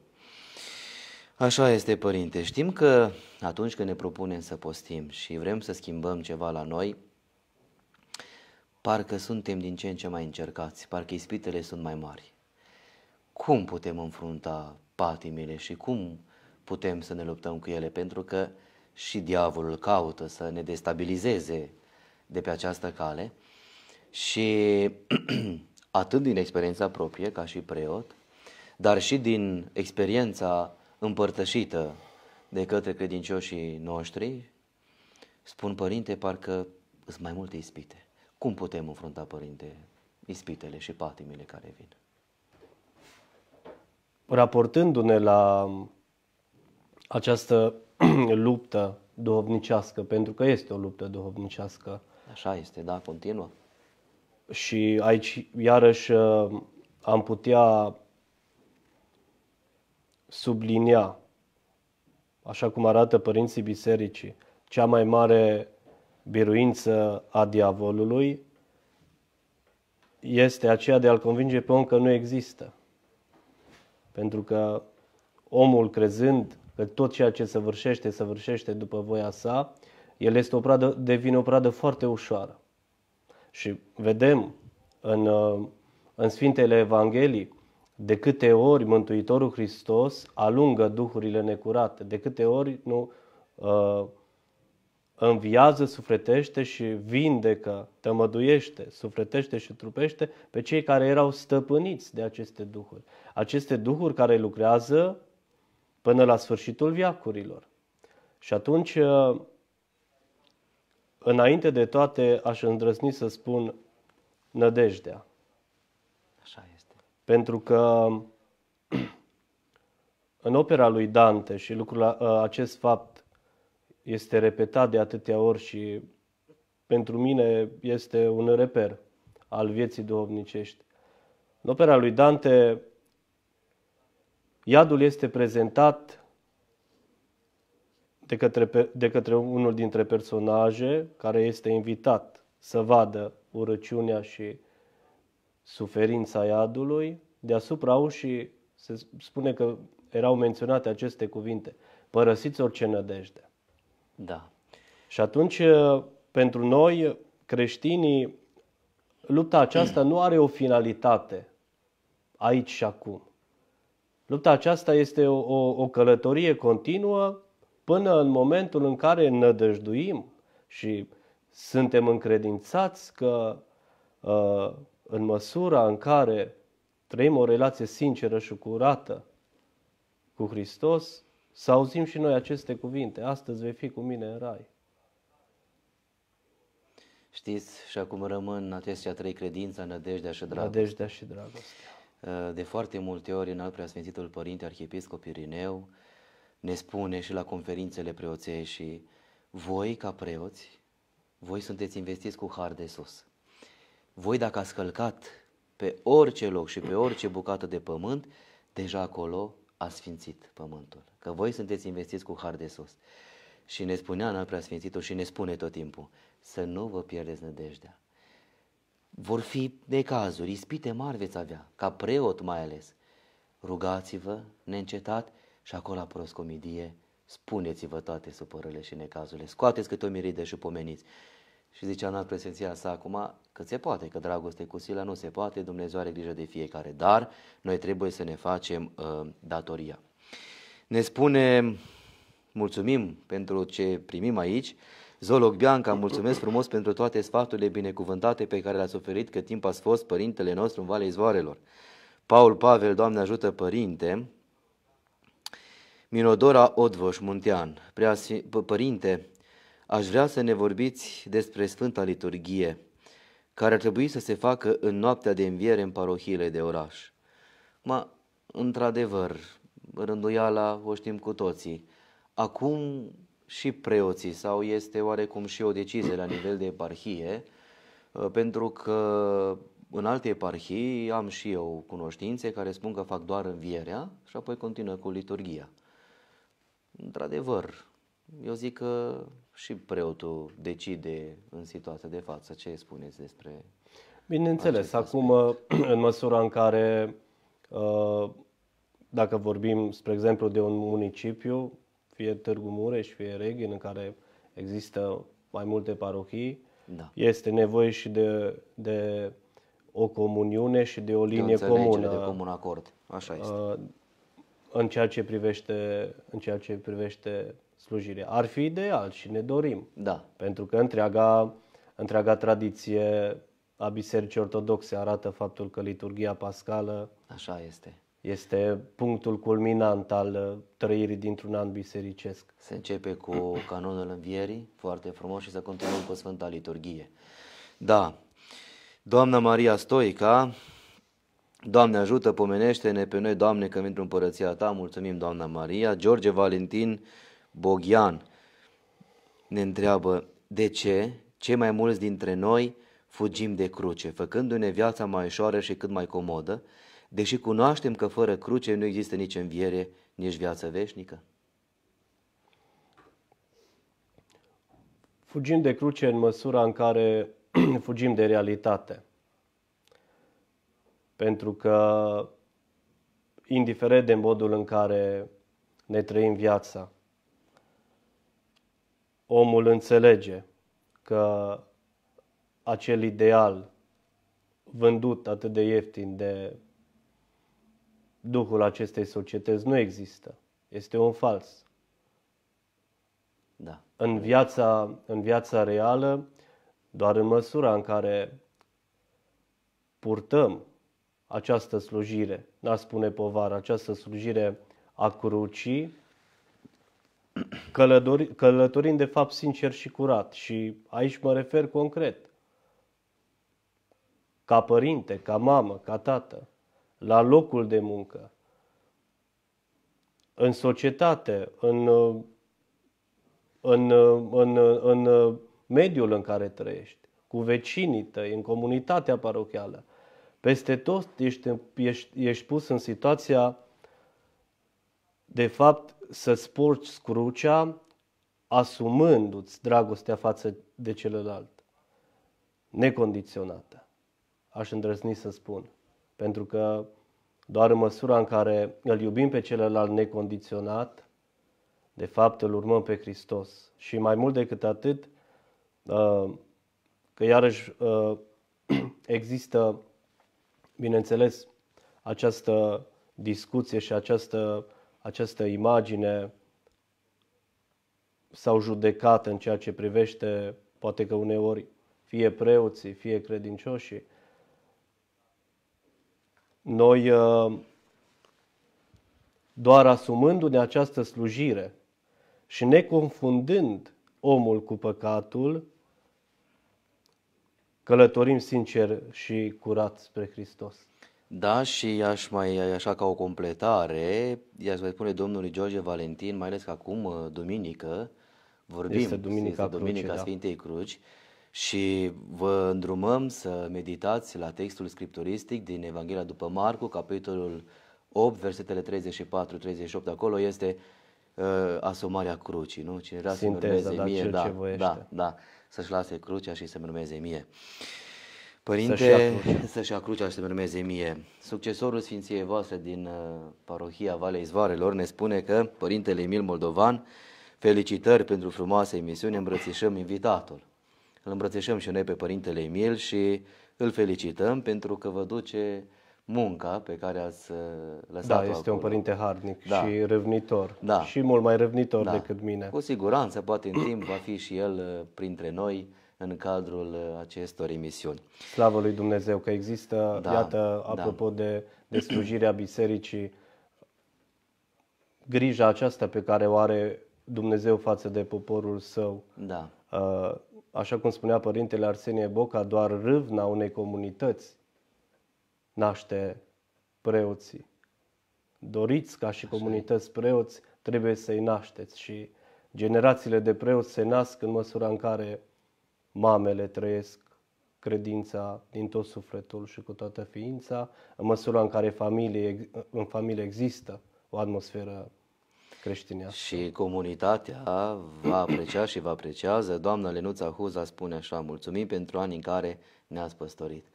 Așa este, Părinte. Știm că atunci când ne propunem să postim și vrem să schimbăm ceva la noi, parcă suntem din ce în ce mai încercați, parcă ispitele sunt mai mari. Cum putem înfrunta patimile și cum putem să ne luptăm cu ele? Pentru că și diavolul caută să ne destabilizeze de pe această cale și atât din experiența proprie ca și preot, dar și din experiența împărtășită de către credincioșii noștri, spun, Părinte, parcă sunt mai multe ispite. Cum putem înfrunta, Părinte, ispitele și patimile care vin? Raportându-ne la această luptă duhovnicească, pentru că este o luptă duhovnicească. Așa este, da, continuă. Și aici, iarăși, am putea sublinia, așa cum arată părinții bisericii, cea mai mare biruință a diavolului este aceea de a-l convinge pe om că nu există. Pentru că omul crezând că tot ceea ce săvârșește, săvârșește după voia sa, el este o pradă, devine o pradă foarte ușoară. Și vedem în, uh, în Sfintele Evanghelii de câte ori Mântuitorul Hristos alungă duhurile necurate, de câte ori nu uh, înviază sufletește și vindecă, tămăduiește, sufletește și trupește pe cei care erau stăpâniți de aceste duhuri. Aceste duhuri care lucrează până la sfârșitul viacurilor. Și atunci, uh, înainte de toate, aș îndrăzni să spun nădejdea. Așa este. Pentru că în opera lui Dante și lucrul, ă, acest fapt este repetat de atâtea ori și pentru mine este un reper al vieții duhovnicești. În opera lui Dante, iadul este prezentat de către, de către unul dintre personaje care este invitat să vadă urăciunea și suferința iadului, deasupra ușii se spune că erau menționate aceste cuvinte. Părăsiți orice nădejde. Da. Și atunci, eh, pentru noi, creștinii, lupta aceasta nu are o finalitate aici și acum. Lupta aceasta este o, o, o călătorie continuă până în momentul în care nădăjduim și suntem încredințați că uh, în măsura în care trăim o relație sinceră și curată cu Hristos, să auzim și noi aceste cuvinte. Astăzi vei fi cu mine în rai. Știți, și acum rămân acestea trei credința, nădejdea și dragostea. Nădejdea și dragostea. Eh, de foarte multe ori, în al preasfințitul Părinte Arhiepiscop Irineu ne spune și la conferințele preoței și voi ca preoți, voi sunteți investiți cu har de sus voi dacă ați călcat pe orice loc și pe orice bucată de pământ, deja acolo a sfințit pământul. Că voi sunteți investiți cu har de sus. Și ne spunea în prea sfințitul și ne spune tot timpul să nu vă pierdeți nădejdea. Vor fi necazuri, ispite mari veți avea, ca preot mai ales. Rugați-vă neîncetat și acolo la proscomidie spuneți-vă toate supărările și necazurile. Scoateți câte o miridă și pomeniți. Și zicea în presenția sa acum că se poate, că dragoste cu sila nu se poate, Dumnezeu are grijă de fiecare, dar noi trebuie să ne facem uh, datoria. Ne spune, mulțumim pentru ce primim aici, Zolog Bianca, mulțumesc frumos pentru toate sfaturile binecuvântate pe care le-ați oferit cât timp ați fost părintele nostru în Valea Izvoarelor. Paul Pavel, Doamne ajută părinte, Minodora Odvoș Muntean, prea, părinte, aș vrea să ne vorbiți despre Sfânta Liturghie, care ar trebui să se facă în noaptea de înviere în parohiile de oraș. Ma, într-adevăr, rânduiala o știm cu toții. Acum și preoții, sau este oarecum și o decizie la nivel de eparhie, pentru că în alte eparhii am și eu cunoștințe care spun că fac doar învierea și apoi continuă cu liturgia. Într-adevăr, eu zic că și preotul decide în situația de față. Ce spuneți despre Bineînțeles, acum în măsura în care, uh, dacă vorbim, spre exemplu, de un municipiu, fie Târgu Mureș, fie Reghin, în care există mai multe parohii, da. este nevoie și de, de o comuniune și de o linie de comună. de comun acord. Așa este. Uh, în ceea ce privește, în ceea ce privește slujire. Ar fi ideal și ne dorim. Da. Pentru că întreaga, întreaga tradiție a Bisericii Ortodoxe arată faptul că liturgia pascală Așa este. este punctul culminant al uh, trăirii dintr-un an bisericesc. Se începe cu canonul învierii, foarte frumos, și să continuăm cu Sfânta Liturghie. Da, Doamna Maria Stoica, Doamne ajută, pomenește-ne pe noi, Doamne, că într-o împărăția Ta, mulțumim, Doamna Maria, George Valentin, Boghian ne întreabă de ce cei mai mulți dintre noi fugim de cruce, făcându-ne viața mai ușoară și cât mai comodă, deși cunoaștem că fără cruce nu există nici înviere, nici viață veșnică? Fugim de cruce în măsura în care fugim de realitate. Pentru că, indiferent de modul în care ne trăim viața, omul înțelege că acel ideal vândut atât de ieftin de duhul acestei societăți nu există. Este un fals. Da. În, viața, în viața reală, doar în măsura în care purtăm această slujire, n-a spune povara, această slujire a crucii, Călători, călătorind de fapt sincer și curat și aici mă refer concret. Ca părinte, ca mamă, ca tată, la locul de muncă, în societate, în, în, în, în mediul în care trăiești, cu vecinii tăi, în comunitatea parochială. Peste tot ești, ești, ești pus în situația, de fapt, să-ți scrucea crucea asumându-ți dragostea față de celălalt, necondiționată, aș îndrăzni să spun, pentru că doar în măsura în care îl iubim pe celălalt necondiționat, de fapt îl urmăm pe Hristos. Și mai mult decât atât, uh, că iarăși uh, există, bineînțeles, această discuție și această această imagine s-au judecat în ceea ce privește, poate că uneori, fie preoții, fie credincioșii. Noi, ă, doar asumându-ne această slujire și ne confundând omul cu păcatul, călătorim sincer și curat spre Hristos. Da, și aș mai, așa ca o completare, i-aș mai spune domnului George Valentin, mai ales că acum, uh, duminică, vorbim, este Duminica, este Duminica Cruce, da. Sfintei da. Cruci, și vă îndrumăm să meditați la textul scripturistic din Evanghelia după Marcu, capitolul 8, versetele 34-38, acolo este uh, asomarea crucii, nu? Cine vrea să-mi urmeze da, mie, da, da, da, să-și lase crucea și să-mi urmeze mie. Uh, Părinte, să-și acruce, să urmeze mie. Succesorul Sfinției voastre din uh, parohia Valei Izvoarelor ne spune că Părintele Emil Moldovan, felicitări pentru frumoasă emisiune, îmbrățișăm invitatul. Îl îmbrățișăm și noi pe Părintele Emil și îl felicităm pentru că vă duce munca pe care ați uh, lăsat-o Da, este acolo. un părinte harnic da. și revnitor. Da. Și mult mai revnitor da. decât mine. Cu siguranță, poate în timp va fi și el uh, printre noi în cadrul uh, acestor emisiuni. Slavă lui Dumnezeu că există, da, iată, da. apropo da. de, de slujirea bisericii, grija aceasta pe care o are Dumnezeu față de poporul său. Da. Uh, așa cum spunea părintele Arsenie Boca, doar râvna unei comunități naște preoții. Doriți ca și comunități preoți, trebuie să-i nașteți și generațiile de preoți se nasc în măsura în care mamele trăiesc credința din tot sufletul și cu toată ființa, în măsura în care familie, în familie există o atmosferă creștinească. Și comunitatea va aprecia și va apreciază. Doamna Lenuța Huza spune așa, mulțumim pentru anii în care ne-ați păstorit.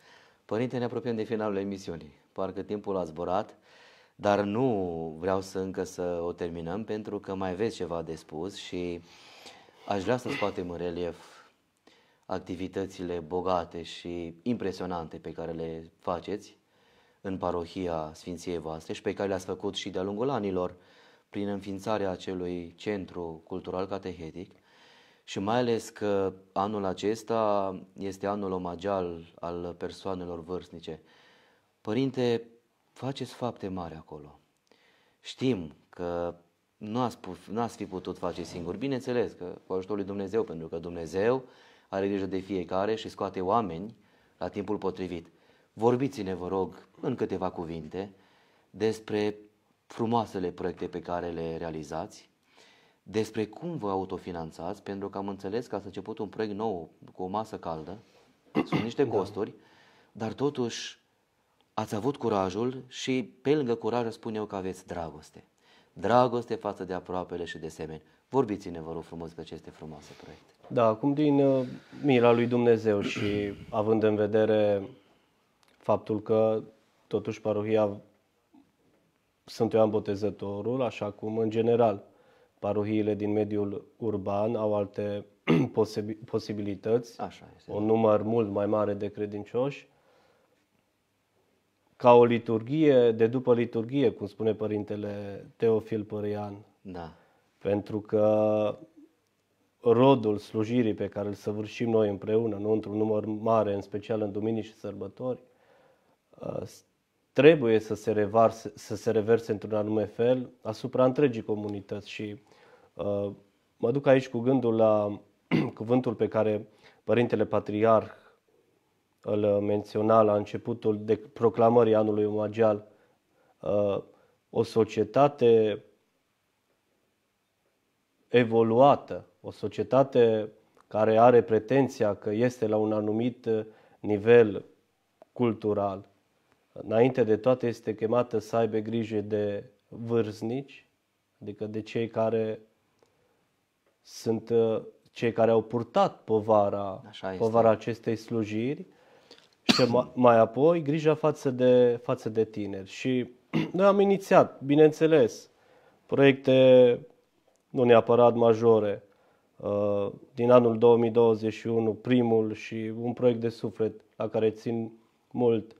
Părinte, ne apropiem de finalul emisiunii. Parcă timpul a zburat, dar nu vreau să încă să o terminăm pentru că mai aveți ceva de spus și aș vrea să scoatem în relief activitățile bogate și impresionante pe care le faceți în parohia Sfinției voastre și pe care le-ați făcut și de-a lungul anilor prin înființarea acelui centru cultural catehetic și mai ales că anul acesta este anul omagial al persoanelor vârstnice. Părinte, faceți fapte mari acolo. Știm că nu ați, nu ați fi putut face singur, bineînțeles că cu ajutorul lui Dumnezeu, pentru că Dumnezeu are grijă de fiecare și scoate oameni la timpul potrivit. Vorbiți-ne, vă rog, în câteva cuvinte despre frumoasele proiecte pe care le realizați, despre cum vă autofinanțați, pentru că am înțeles că ați început un proiect nou cu o masă caldă, sunt niște da. costuri, da. dar totuși ați avut curajul și pe lângă curaj spun eu că aveți dragoste. Dragoste față de aproapele și de semeni. Vorbiți-ne, vă rog frumos, pe aceste frumoase proiecte. Da, acum din uh, mila lui Dumnezeu și având în vedere faptul că totuși parohia sunt eu ambotezătorul, așa cum în general parohiile din mediul urban au alte posibilități, așa este. un da. număr mult mai mare de credincioși. Ca o liturghie, de după liturghie, cum spune părintele Teofil Părian, da pentru că rodul slujirii pe care îl săvârșim noi împreună, nu într-un număr mare, în special în duminici și sărbători, uh, trebuie să se, revarse, să se reverse într-un anume fel asupra întregii comunități și uh, mă duc aici cu gândul la cuvântul pe care Părintele Patriarh îl menționa la începutul de proclamării anului omagial, uh, o societate evoluată, o societate care are pretenția că este la un anumit nivel cultural, înainte de toate este chemată să aibă grijă de vârznici, adică de cei care sunt cei care au purtat povara, povara acestei slujiri și mai apoi grija față de, față de tineri. Și noi am inițiat, bineînțeles, proiecte nu neapărat majore, uh, din anul 2021, primul și un proiect de suflet la care țin mult.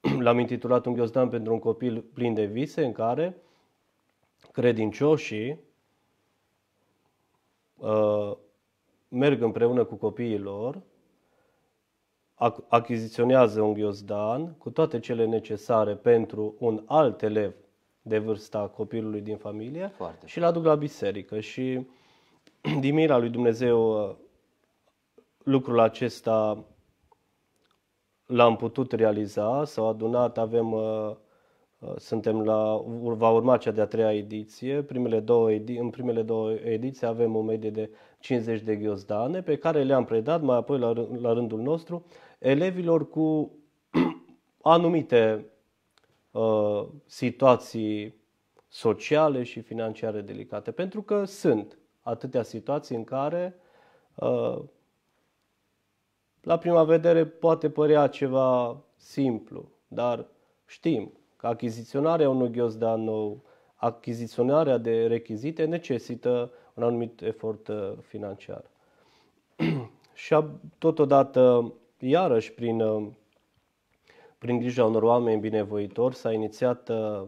L-am intitulat Un ghiozdan pentru un copil plin de vise, în care credincioșii uh, merg împreună cu copiii lor, achiziționează un ghiozdan cu toate cele necesare pentru un alt elev de vârsta copilului din familie Foarte și îl aduc la biserică. Și din mira lui Dumnezeu lucrul acesta l-am putut realiza, s-au adunat, avem, uh, uh, suntem la, va urma cea de-a treia ediție, primele două edi, în primele două ediții avem o medie de 50 de ghiozdane pe care le-am predat mai apoi la, la rândul nostru elevilor cu anumite Uh, situații sociale și financiare delicate, pentru că sunt atâtea situații în care uh, la prima vedere poate părea ceva simplu, dar știm că achiziționarea unui ghiozdan nou, achiziționarea de rechizite necesită un anumit efort uh, financiar. și totodată, iarăși, prin prin grija unor oameni binevoitori, s-a inițiat uh,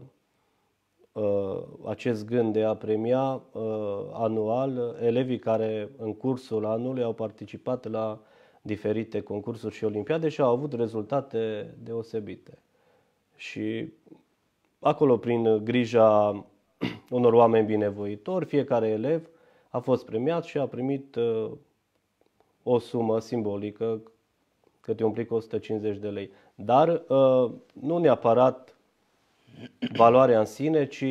uh, acest gând de a premia uh, anual elevii care în cursul anului au participat la diferite concursuri și olimpiade și au avut rezultate deosebite. Și acolo, prin grija unor oameni binevoitori, fiecare elev a fost premiat și a primit o sumă simbolică, câte un plic 150 de lei dar ă, nu neapărat valoarea în sine, ci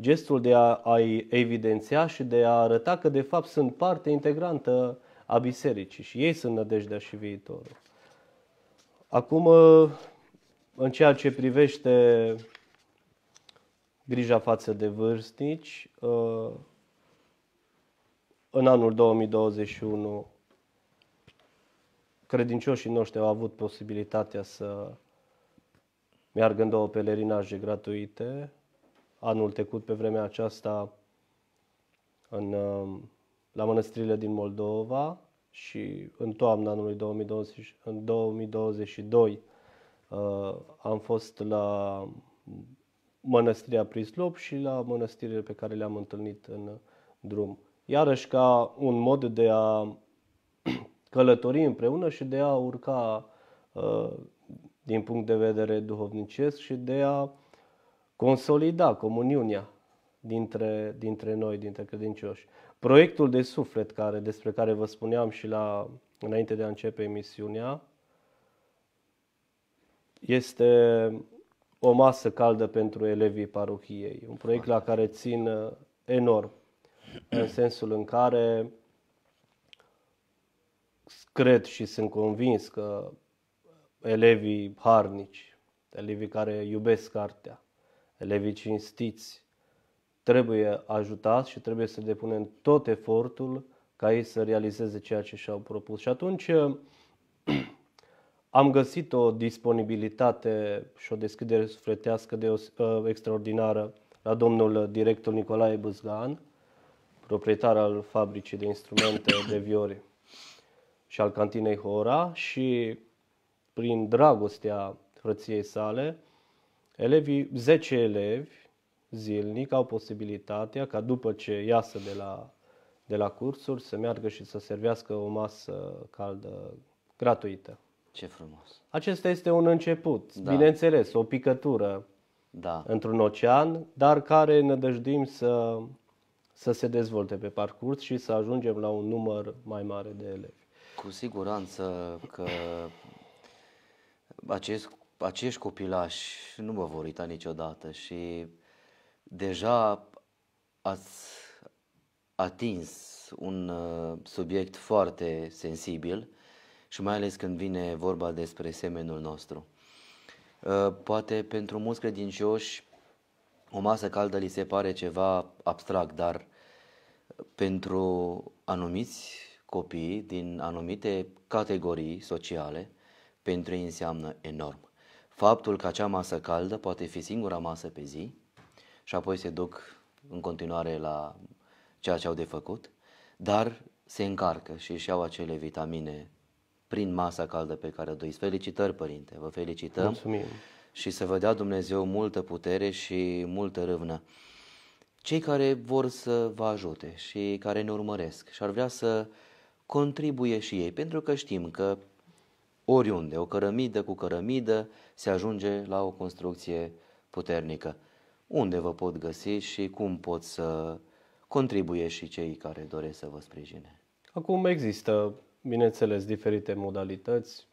gestul de a, a evidenția și de a arăta că de fapt sunt parte integrantă a bisericii și ei sunt nădejdea și viitorul. Acum, ă, în ceea ce privește grija față de vârstnici, ă, în anul 2021 credincioșii noștri au avut posibilitatea să meargă în două pelerinaje gratuite. Anul trecut, pe vremea aceasta, în, um, la mănăstrile din Moldova și în toamna anului 2020, în 2022 uh, am fost la mănăstirea Prislop și la mănăstirile pe care le-am întâlnit în drum. Iarăși ca un mod de a călători împreună și de a urca uh, din punct de vedere duhovnicesc și de a consolida comuniunea dintre, dintre noi, dintre credincioși. Proiectul de suflet care, despre care vă spuneam și la, înainte de a începe emisiunea este o masă caldă pentru elevii parohiei, un proiect la care țin uh, enorm, în sensul în care cred și sunt convins că elevii harnici, elevii care iubesc cartea, elevii cinstiți, trebuie ajutați și trebuie să depunem tot efortul ca ei să realizeze ceea ce și-au propus. Și atunci am găsit o disponibilitate și o deschidere sufletească de o, uh, extraordinară la domnul director Nicolae Buzgan, proprietar al fabricii de instrumente de viori și al cantinei Hora și prin dragostea frăției sale, elevii, 10 elevi zilnic au posibilitatea ca după ce iasă de la, de la cursuri să meargă și să servească o masă caldă gratuită. Ce frumos! Acesta este un început, da. bineînțeles, o picătură da. într-un ocean, dar care ne dăjdim să, să se dezvolte pe parcurs și să ajungem la un număr mai mare de elevi. Cu siguranță că acest, acești copilași nu mă vor uita niciodată și deja ați atins un uh, subiect foarte sensibil și mai ales când vine vorba despre semenul nostru. Uh, poate pentru mulți credincioși o masă caldă li se pare ceva abstract, dar pentru anumiți copii din anumite categorii sociale, pentru ei înseamnă enorm. Faptul că acea masă caldă poate fi singura masă pe zi și apoi se duc în continuare la ceea ce au de făcut, dar se încarcă și își iau acele vitamine prin masa caldă pe care o doiți. Felicitări, Părinte, vă felicităm. Mulțumim. Și să vă dea Dumnezeu multă putere și multă râvnă. Cei care vor să vă ajute și care ne urmăresc și ar vrea să contribuie și ei, pentru că știm că oriunde, o cărămidă cu cărămidă, se ajunge la o construcție puternică. Unde vă pot găsi și cum pot să contribuie și cei care doresc să vă sprijine? Acum există, bineînțeles, diferite modalități.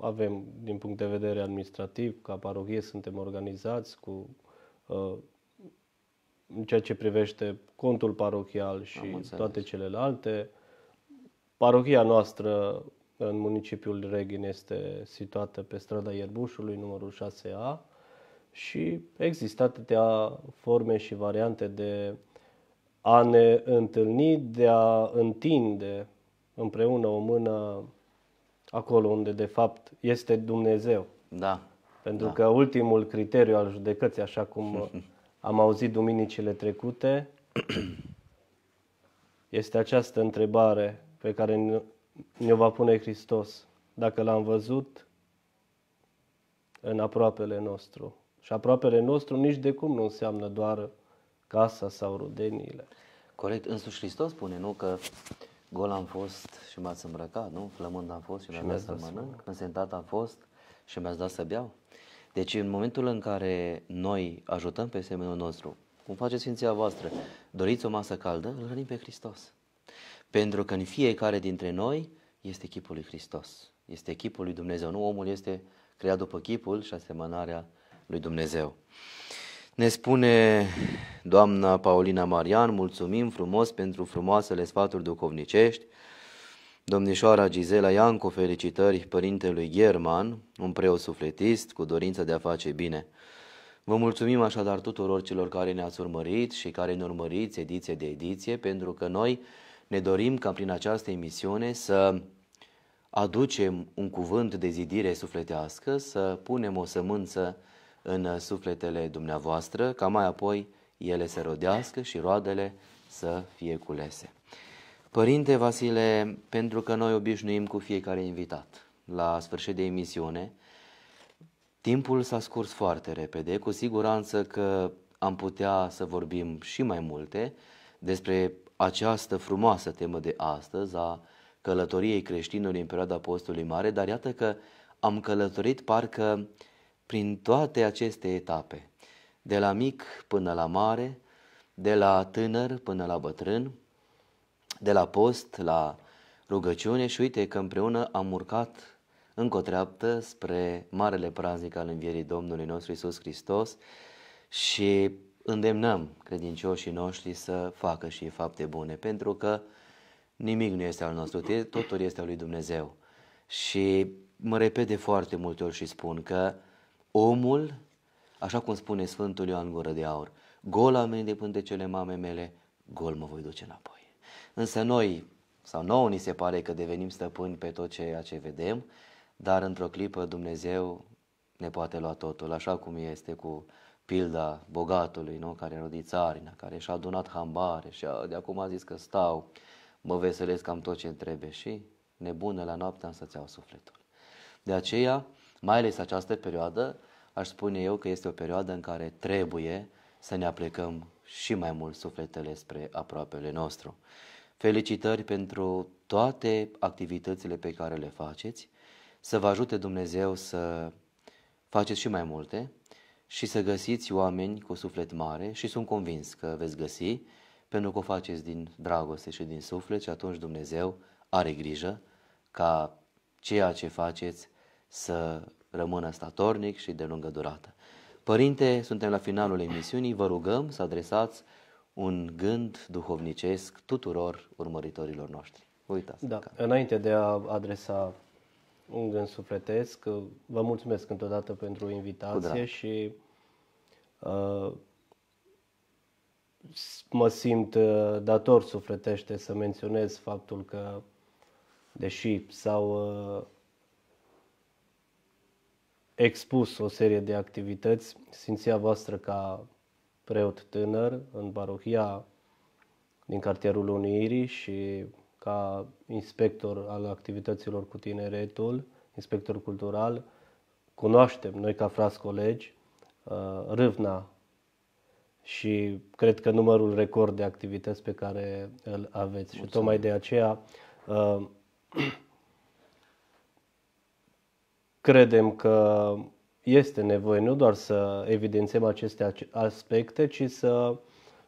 Avem, din punct de vedere administrativ, ca parohie suntem organizați cu uh, în ceea ce privește contul parochial și toate celelalte. Parohia noastră în municipiul Reghin este situată pe strada Ierbușului, numărul 6A și există atâtea forme și variante de a ne întâlni, de a întinde împreună o mână acolo unde de fapt este Dumnezeu. Da. Pentru da. că ultimul criteriu al judecății, așa cum am auzit duminicile trecute, este această întrebare pe care ne-o va pune Hristos, dacă l-am văzut în aproapele nostru. Și aproapele nostru nici de cum nu înseamnă doar casa sau rudeniile. Corect, însuși Hristos spune, nu, că gol am fost și m-ați îmbrăcat, nu? Flămând am fost și, și mi-ați dat să mănânc, însentat am fost și mi-ați dat să beau. Deci în momentul în care noi ajutăm pe semenul nostru, cum face Sfinția voastră, doriți o masă caldă, îl hrănim pe Hristos. Pentru că în fiecare dintre noi este chipul lui Hristos, este chipul lui Dumnezeu. Nu omul este creat după chipul și asemănarea lui Dumnezeu. Ne spune doamna Paulina Marian, mulțumim frumos pentru frumoasele sfaturi duhovnicești. Domnișoara Gizela Iancu, felicitări părintelui German, un preot sufletist cu dorința de a face bine. Vă mulțumim așadar tuturor celor care ne-ați urmărit și care ne urmăriți ediție de ediție, pentru că noi ne dorim ca prin această emisiune să aducem un cuvânt de zidire sufletească, să punem o sămânță în sufletele dumneavoastră, ca mai apoi ele să rodească și roadele să fie culese. Părinte Vasile, pentru că noi obișnuim cu fiecare invitat la sfârșit de emisiune, timpul s-a scurs foarte repede, cu siguranță că am putea să vorbim și mai multe despre această frumoasă temă de astăzi a călătoriei creștinului în perioada postului mare, dar iată că am călătorit parcă prin toate aceste etape, de la mic până la mare, de la tânăr până la bătrân, de la post la rugăciune și uite că împreună am urcat încă o treaptă spre marele praznic al învierii Domnului nostru Isus Hristos și îndemnăm credincioșii noștri să facă și fapte bune, pentru că nimic nu este al nostru, totul este al lui Dumnezeu. Și mă repet de foarte multe ori și spun că omul, așa cum spune Sfântul Ioan Gură de Aur, gol am venit de cele mame mele, gol mă voi duce înapoi. Însă noi, sau nouă ni se pare că devenim stăpâni pe tot ceea ce vedem, dar într-o clipă Dumnezeu ne poate lua totul, așa cum este cu pilda bogatului, nu? care a rodit țarina, care și-a adunat hambare și a, de acum a zis că stau, mă veselesc, am tot ce trebuie și nebune la noapte am să-ți iau sufletul. De aceea, mai ales această perioadă, aș spune eu că este o perioadă în care trebuie să ne aplecăm și mai mult sufletele spre aproapele nostru. Felicitări pentru toate activitățile pe care le faceți, să vă ajute Dumnezeu să faceți și mai multe, și să găsiți oameni cu suflet mare și sunt convins că veți găsi, pentru că o faceți din dragoste și din suflet și atunci Dumnezeu are grijă ca ceea ce faceți să rămână statornic și de lungă durată. Părinte, suntem la finalul emisiunii, vă rugăm să adresați un gând duhovnicesc tuturor urmăritorilor noștri. Uitați. Da. Înainte de a adresa un gând sufletesc, vă mulțumesc întotdeauna pentru invitație și Uh, mă simt uh, dator sufletește să menționez faptul că, deși s-au uh, expus o serie de activități, simția voastră ca preot tânăr în parohia din cartierul Unirii și ca inspector al activităților cu tineretul, inspector cultural, cunoaștem noi ca frați colegi Uh, Râvna și cred că numărul record de activități pe care îl aveți. Mulțumesc. Și tocmai de aceea uh, credem că este nevoie nu doar să evidențiem aceste aspecte, ci să,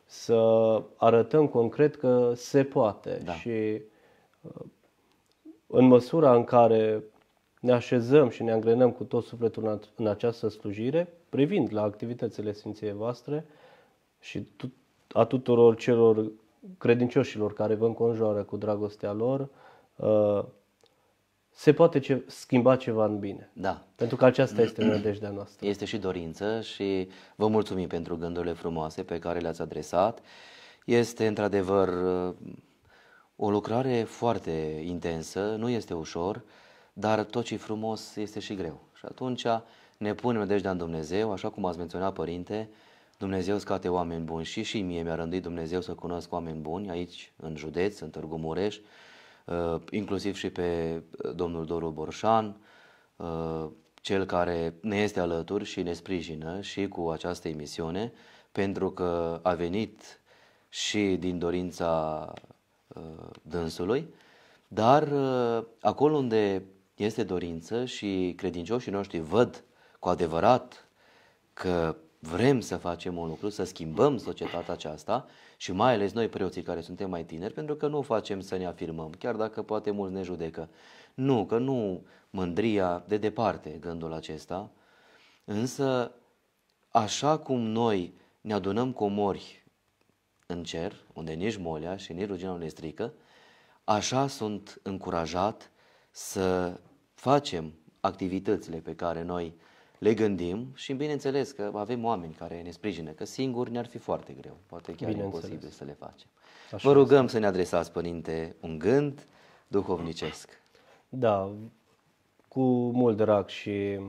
să arătăm concret că se poate. Da. Și uh, în măsura în care ne așezăm și ne angrenăm cu tot sufletul în această slujire, privind la activitățile Sfinției voastre și a tuturor celor credincioșilor care vă înconjoară cu dragostea lor, uh, se poate ce, schimba ceva în bine. Da. Pentru că aceasta este nădejdea noastră. Este și dorință și vă mulțumim pentru gândurile frumoase pe care le-ați adresat. Este într-adevăr uh, o lucrare foarte intensă, nu este ușor, dar tot ce frumos este și greu. Și atunci ne punem deja deci în Dumnezeu, așa cum ați menționat, Părinte, Dumnezeu scate oameni buni și și mie mi-a rândit Dumnezeu să cunosc oameni buni aici, în județ, în Târgu Mureș, uh, inclusiv și pe uh, domnul Doru Borșan, uh, cel care ne este alături și ne sprijină și cu această emisiune, pentru că a venit și din dorința dânsului, dar acolo unde este dorință și credincioșii noștri văd cu adevărat că vrem să facem un lucru, să schimbăm societatea aceasta și mai ales noi preoții care suntem mai tineri, pentru că nu o facem să ne afirmăm, chiar dacă poate mulți ne judecă. Nu, că nu mândria de departe gândul acesta, însă așa cum noi ne adunăm comori în cer, unde nici molea și nici rugina nu ne strică, așa sunt încurajat să facem activitățile pe care noi le gândim și bineînțeles că avem oameni care ne sprijină, că singuri ne-ar fi foarte greu, poate chiar imposibil să le facem. Așa Vă rugăm să ne adresați, Părinte, un gând duhovnicesc. Da, cu mult drag și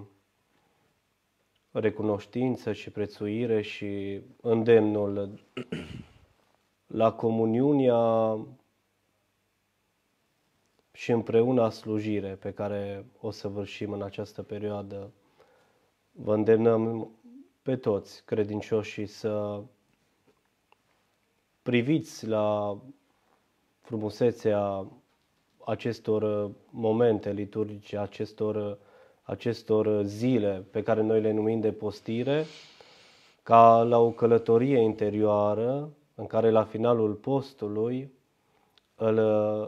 recunoștință și prețuire și îndemnul la comuniunea și împreună slujire pe care o să vârșim în această perioadă vă îndemnăm pe toți credincioșii să priviți la frumusețea acestor momente liturgice, acestor, acestor zile pe care noi le numim de postire, ca la o călătorie interioară în care la finalul postului îl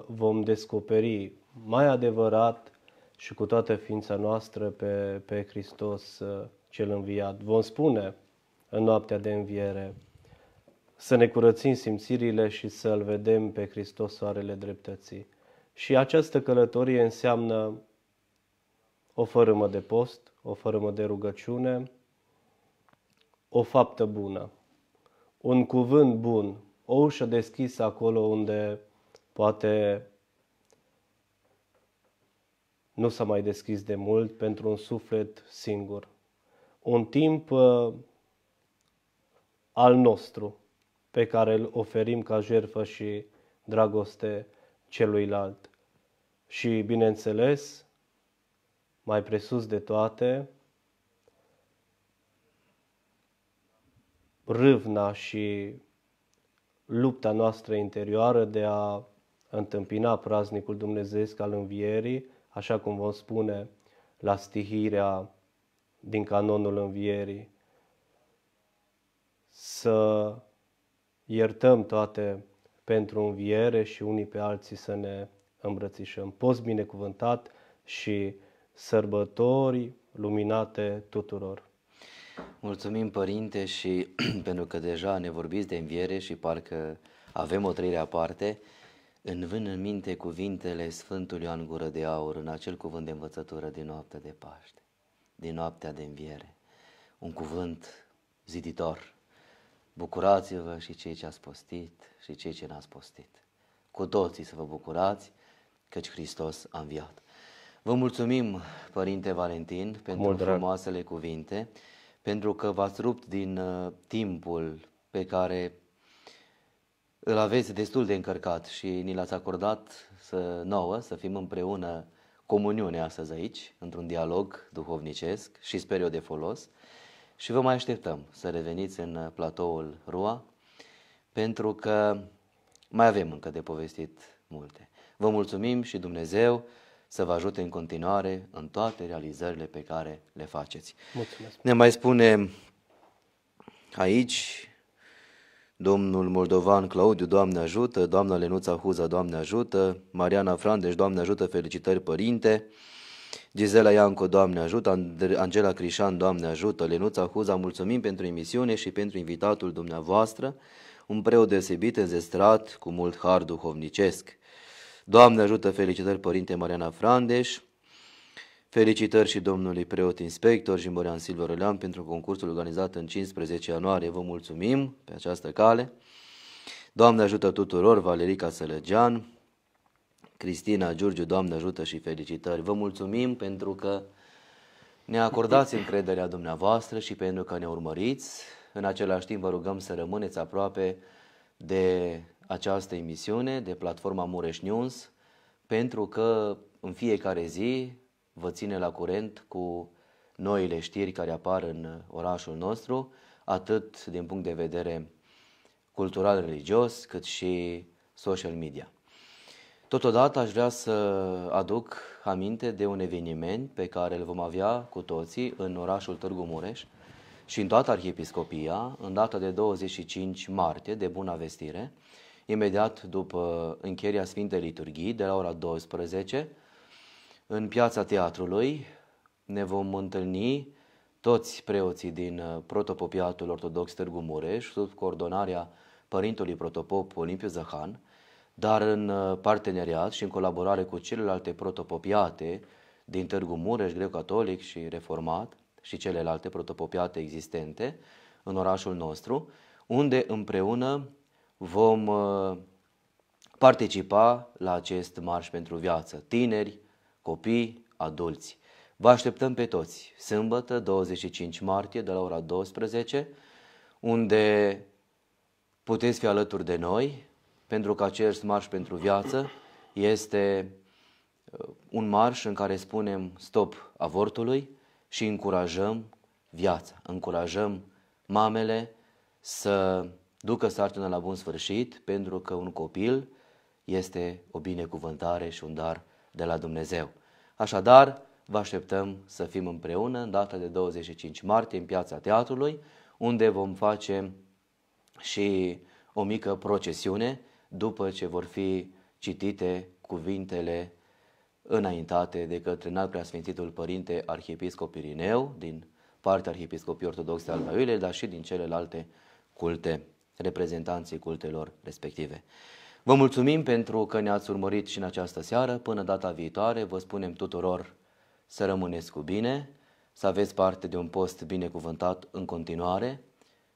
vom descoperi mai adevărat și cu toată ființa noastră pe, pe Hristos uh, cel înviat. Vom spune în noaptea de înviere să ne curățim simțirile și să-L vedem pe Hristos soarele dreptății. Și această călătorie înseamnă o fărâmă de post, o fărâmă de rugăciune, o faptă bună, un cuvânt bun, o ușă deschisă acolo unde poate nu s-a mai deschis de mult pentru un suflet singur. Un timp uh, al nostru pe care îl oferim ca jertfă și dragoste celuilalt. Și, bineînțeles, mai presus de toate, râvna și lupta noastră interioară de a întâmpina praznicul dumnezeesc al învierii, așa cum vom spune, la stihirea din canonul învierii, să iertăm toate pentru înviere și unii pe alții să ne îmbrățișăm. Post binecuvântat și sărbători luminate tuturor. Mulțumim, Părinte, și pentru că deja ne vorbiți de înviere și parcă avem o treia parte, în vân în minte cuvintele Sfântului Ioan Gură de Aur în acel cuvânt de învățătură din noaptea de Paște, din noaptea de înviere. Un cuvânt ziditor. Bucurați-vă și cei ce ați postit și cei ce n-ați postit. Cu toții să vă bucurați căci Hristos a înviat. Vă mulțumim, Părinte Valentin, pentru Mult frumoasele drag. cuvinte, pentru că v-ați rupt din uh, timpul pe care îl aveți destul de încărcat și ni l-ați acordat să nouă, să fim împreună comuniune astăzi aici, într-un dialog duhovnicesc și sper eu de folos. Și vă mai așteptăm să reveniți în platoul Rua, pentru că mai avem încă de povestit multe. Vă mulțumim și Dumnezeu să vă ajute în continuare în toate realizările pe care le faceți. Mulțumesc. Ne mai spune aici Domnul Moldovan Claudiu, Doamne ajută, Doamna Lenuța Huza, Doamne ajută, Mariana Frandeș, Doamne ajută, felicitări părinte, Gizela Ianco, Doamne ajută, Angela Crișan, Doamne ajută, Lenuța Huza, mulțumim pentru emisiune și pentru invitatul dumneavoastră, un preot deosebit, înzestrat, cu mult har duhovnicesc. Doamne ajută, felicitări părinte Mariana Frandeș, Felicitări și domnului preot inspector Jimborian Silva Rălean pentru concursul organizat în 15 ianuarie. Vă mulțumim pe această cale. Doamne ajută tuturor, Valerica Sălăgean, Cristina Giurgiu, Doamne ajută și felicitări. Vă mulțumim pentru că ne acordați încrederea dumneavoastră și pentru că ne urmăriți. În același timp vă rugăm să rămâneți aproape de această emisiune, de platforma Mureș News, pentru că în fiecare zi vă ține la curent cu noile știri care apar în orașul nostru, atât din punct de vedere cultural-religios, cât și social media. Totodată aș vrea să aduc aminte de un eveniment pe care îl vom avea cu toții în orașul Târgu Mureș și în toată Arhiepiscopia, în data de 25 martie, de bună Vestire, imediat după încheierea Sfintei Liturghii, de la ora 12, în piața teatrului ne vom întâlni toți preoții din uh, protopopiatul ortodox Târgu Mureș, sub coordonarea Părintului protopop Olimpiu Zahan, dar în uh, parteneriat și în colaborare cu celelalte protopopiate din Târgu Mureș, greu-catolic și reformat, și celelalte protopopiate existente în orașul nostru, unde împreună vom uh, participa la acest marș pentru viață. Tineri, copii, adulți. Vă așteptăm pe toți, sâmbătă 25 martie de la ora 12, unde puteți fi alături de noi, pentru că acest marș pentru viață este uh, un marș în care spunem stop avortului și încurajăm viața, încurajăm mamele să ducă sarcina la bun sfârșit, pentru că un copil este o binecuvântare și un dar de la Dumnezeu. Așadar, vă așteptăm să fim împreună în data de 25 martie în piața teatrului, unde vom face și o mică procesiune după ce vor fi citite cuvintele înaintate de către înalt preasfințitul părinte arhiepiscop Irineu din partea Arhiepiscopii Ortodoxe al Baiuile, dar și din celelalte culte, reprezentanții cultelor respective. Vă mulțumim pentru că ne-ați urmărit și în această seară. Până data viitoare, vă spunem tuturor să rămâneți cu bine, să aveți parte de un post binecuvântat în continuare.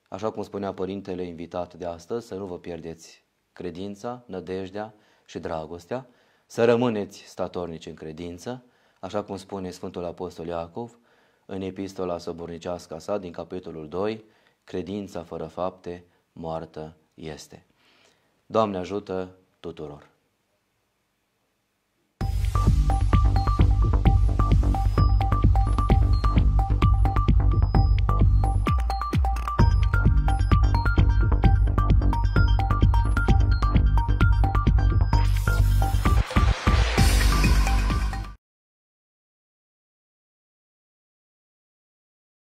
Așa cum spunea părintele invitat de astăzi, să nu vă pierdeți credința, nădejdea și dragostea, să rămâneți statornici în credință, așa cum spune Sfântul Apostol Iacov în epistola sobornicească sa din capitolul 2, credința fără fapte moartă este. Doamne ajută tuturor!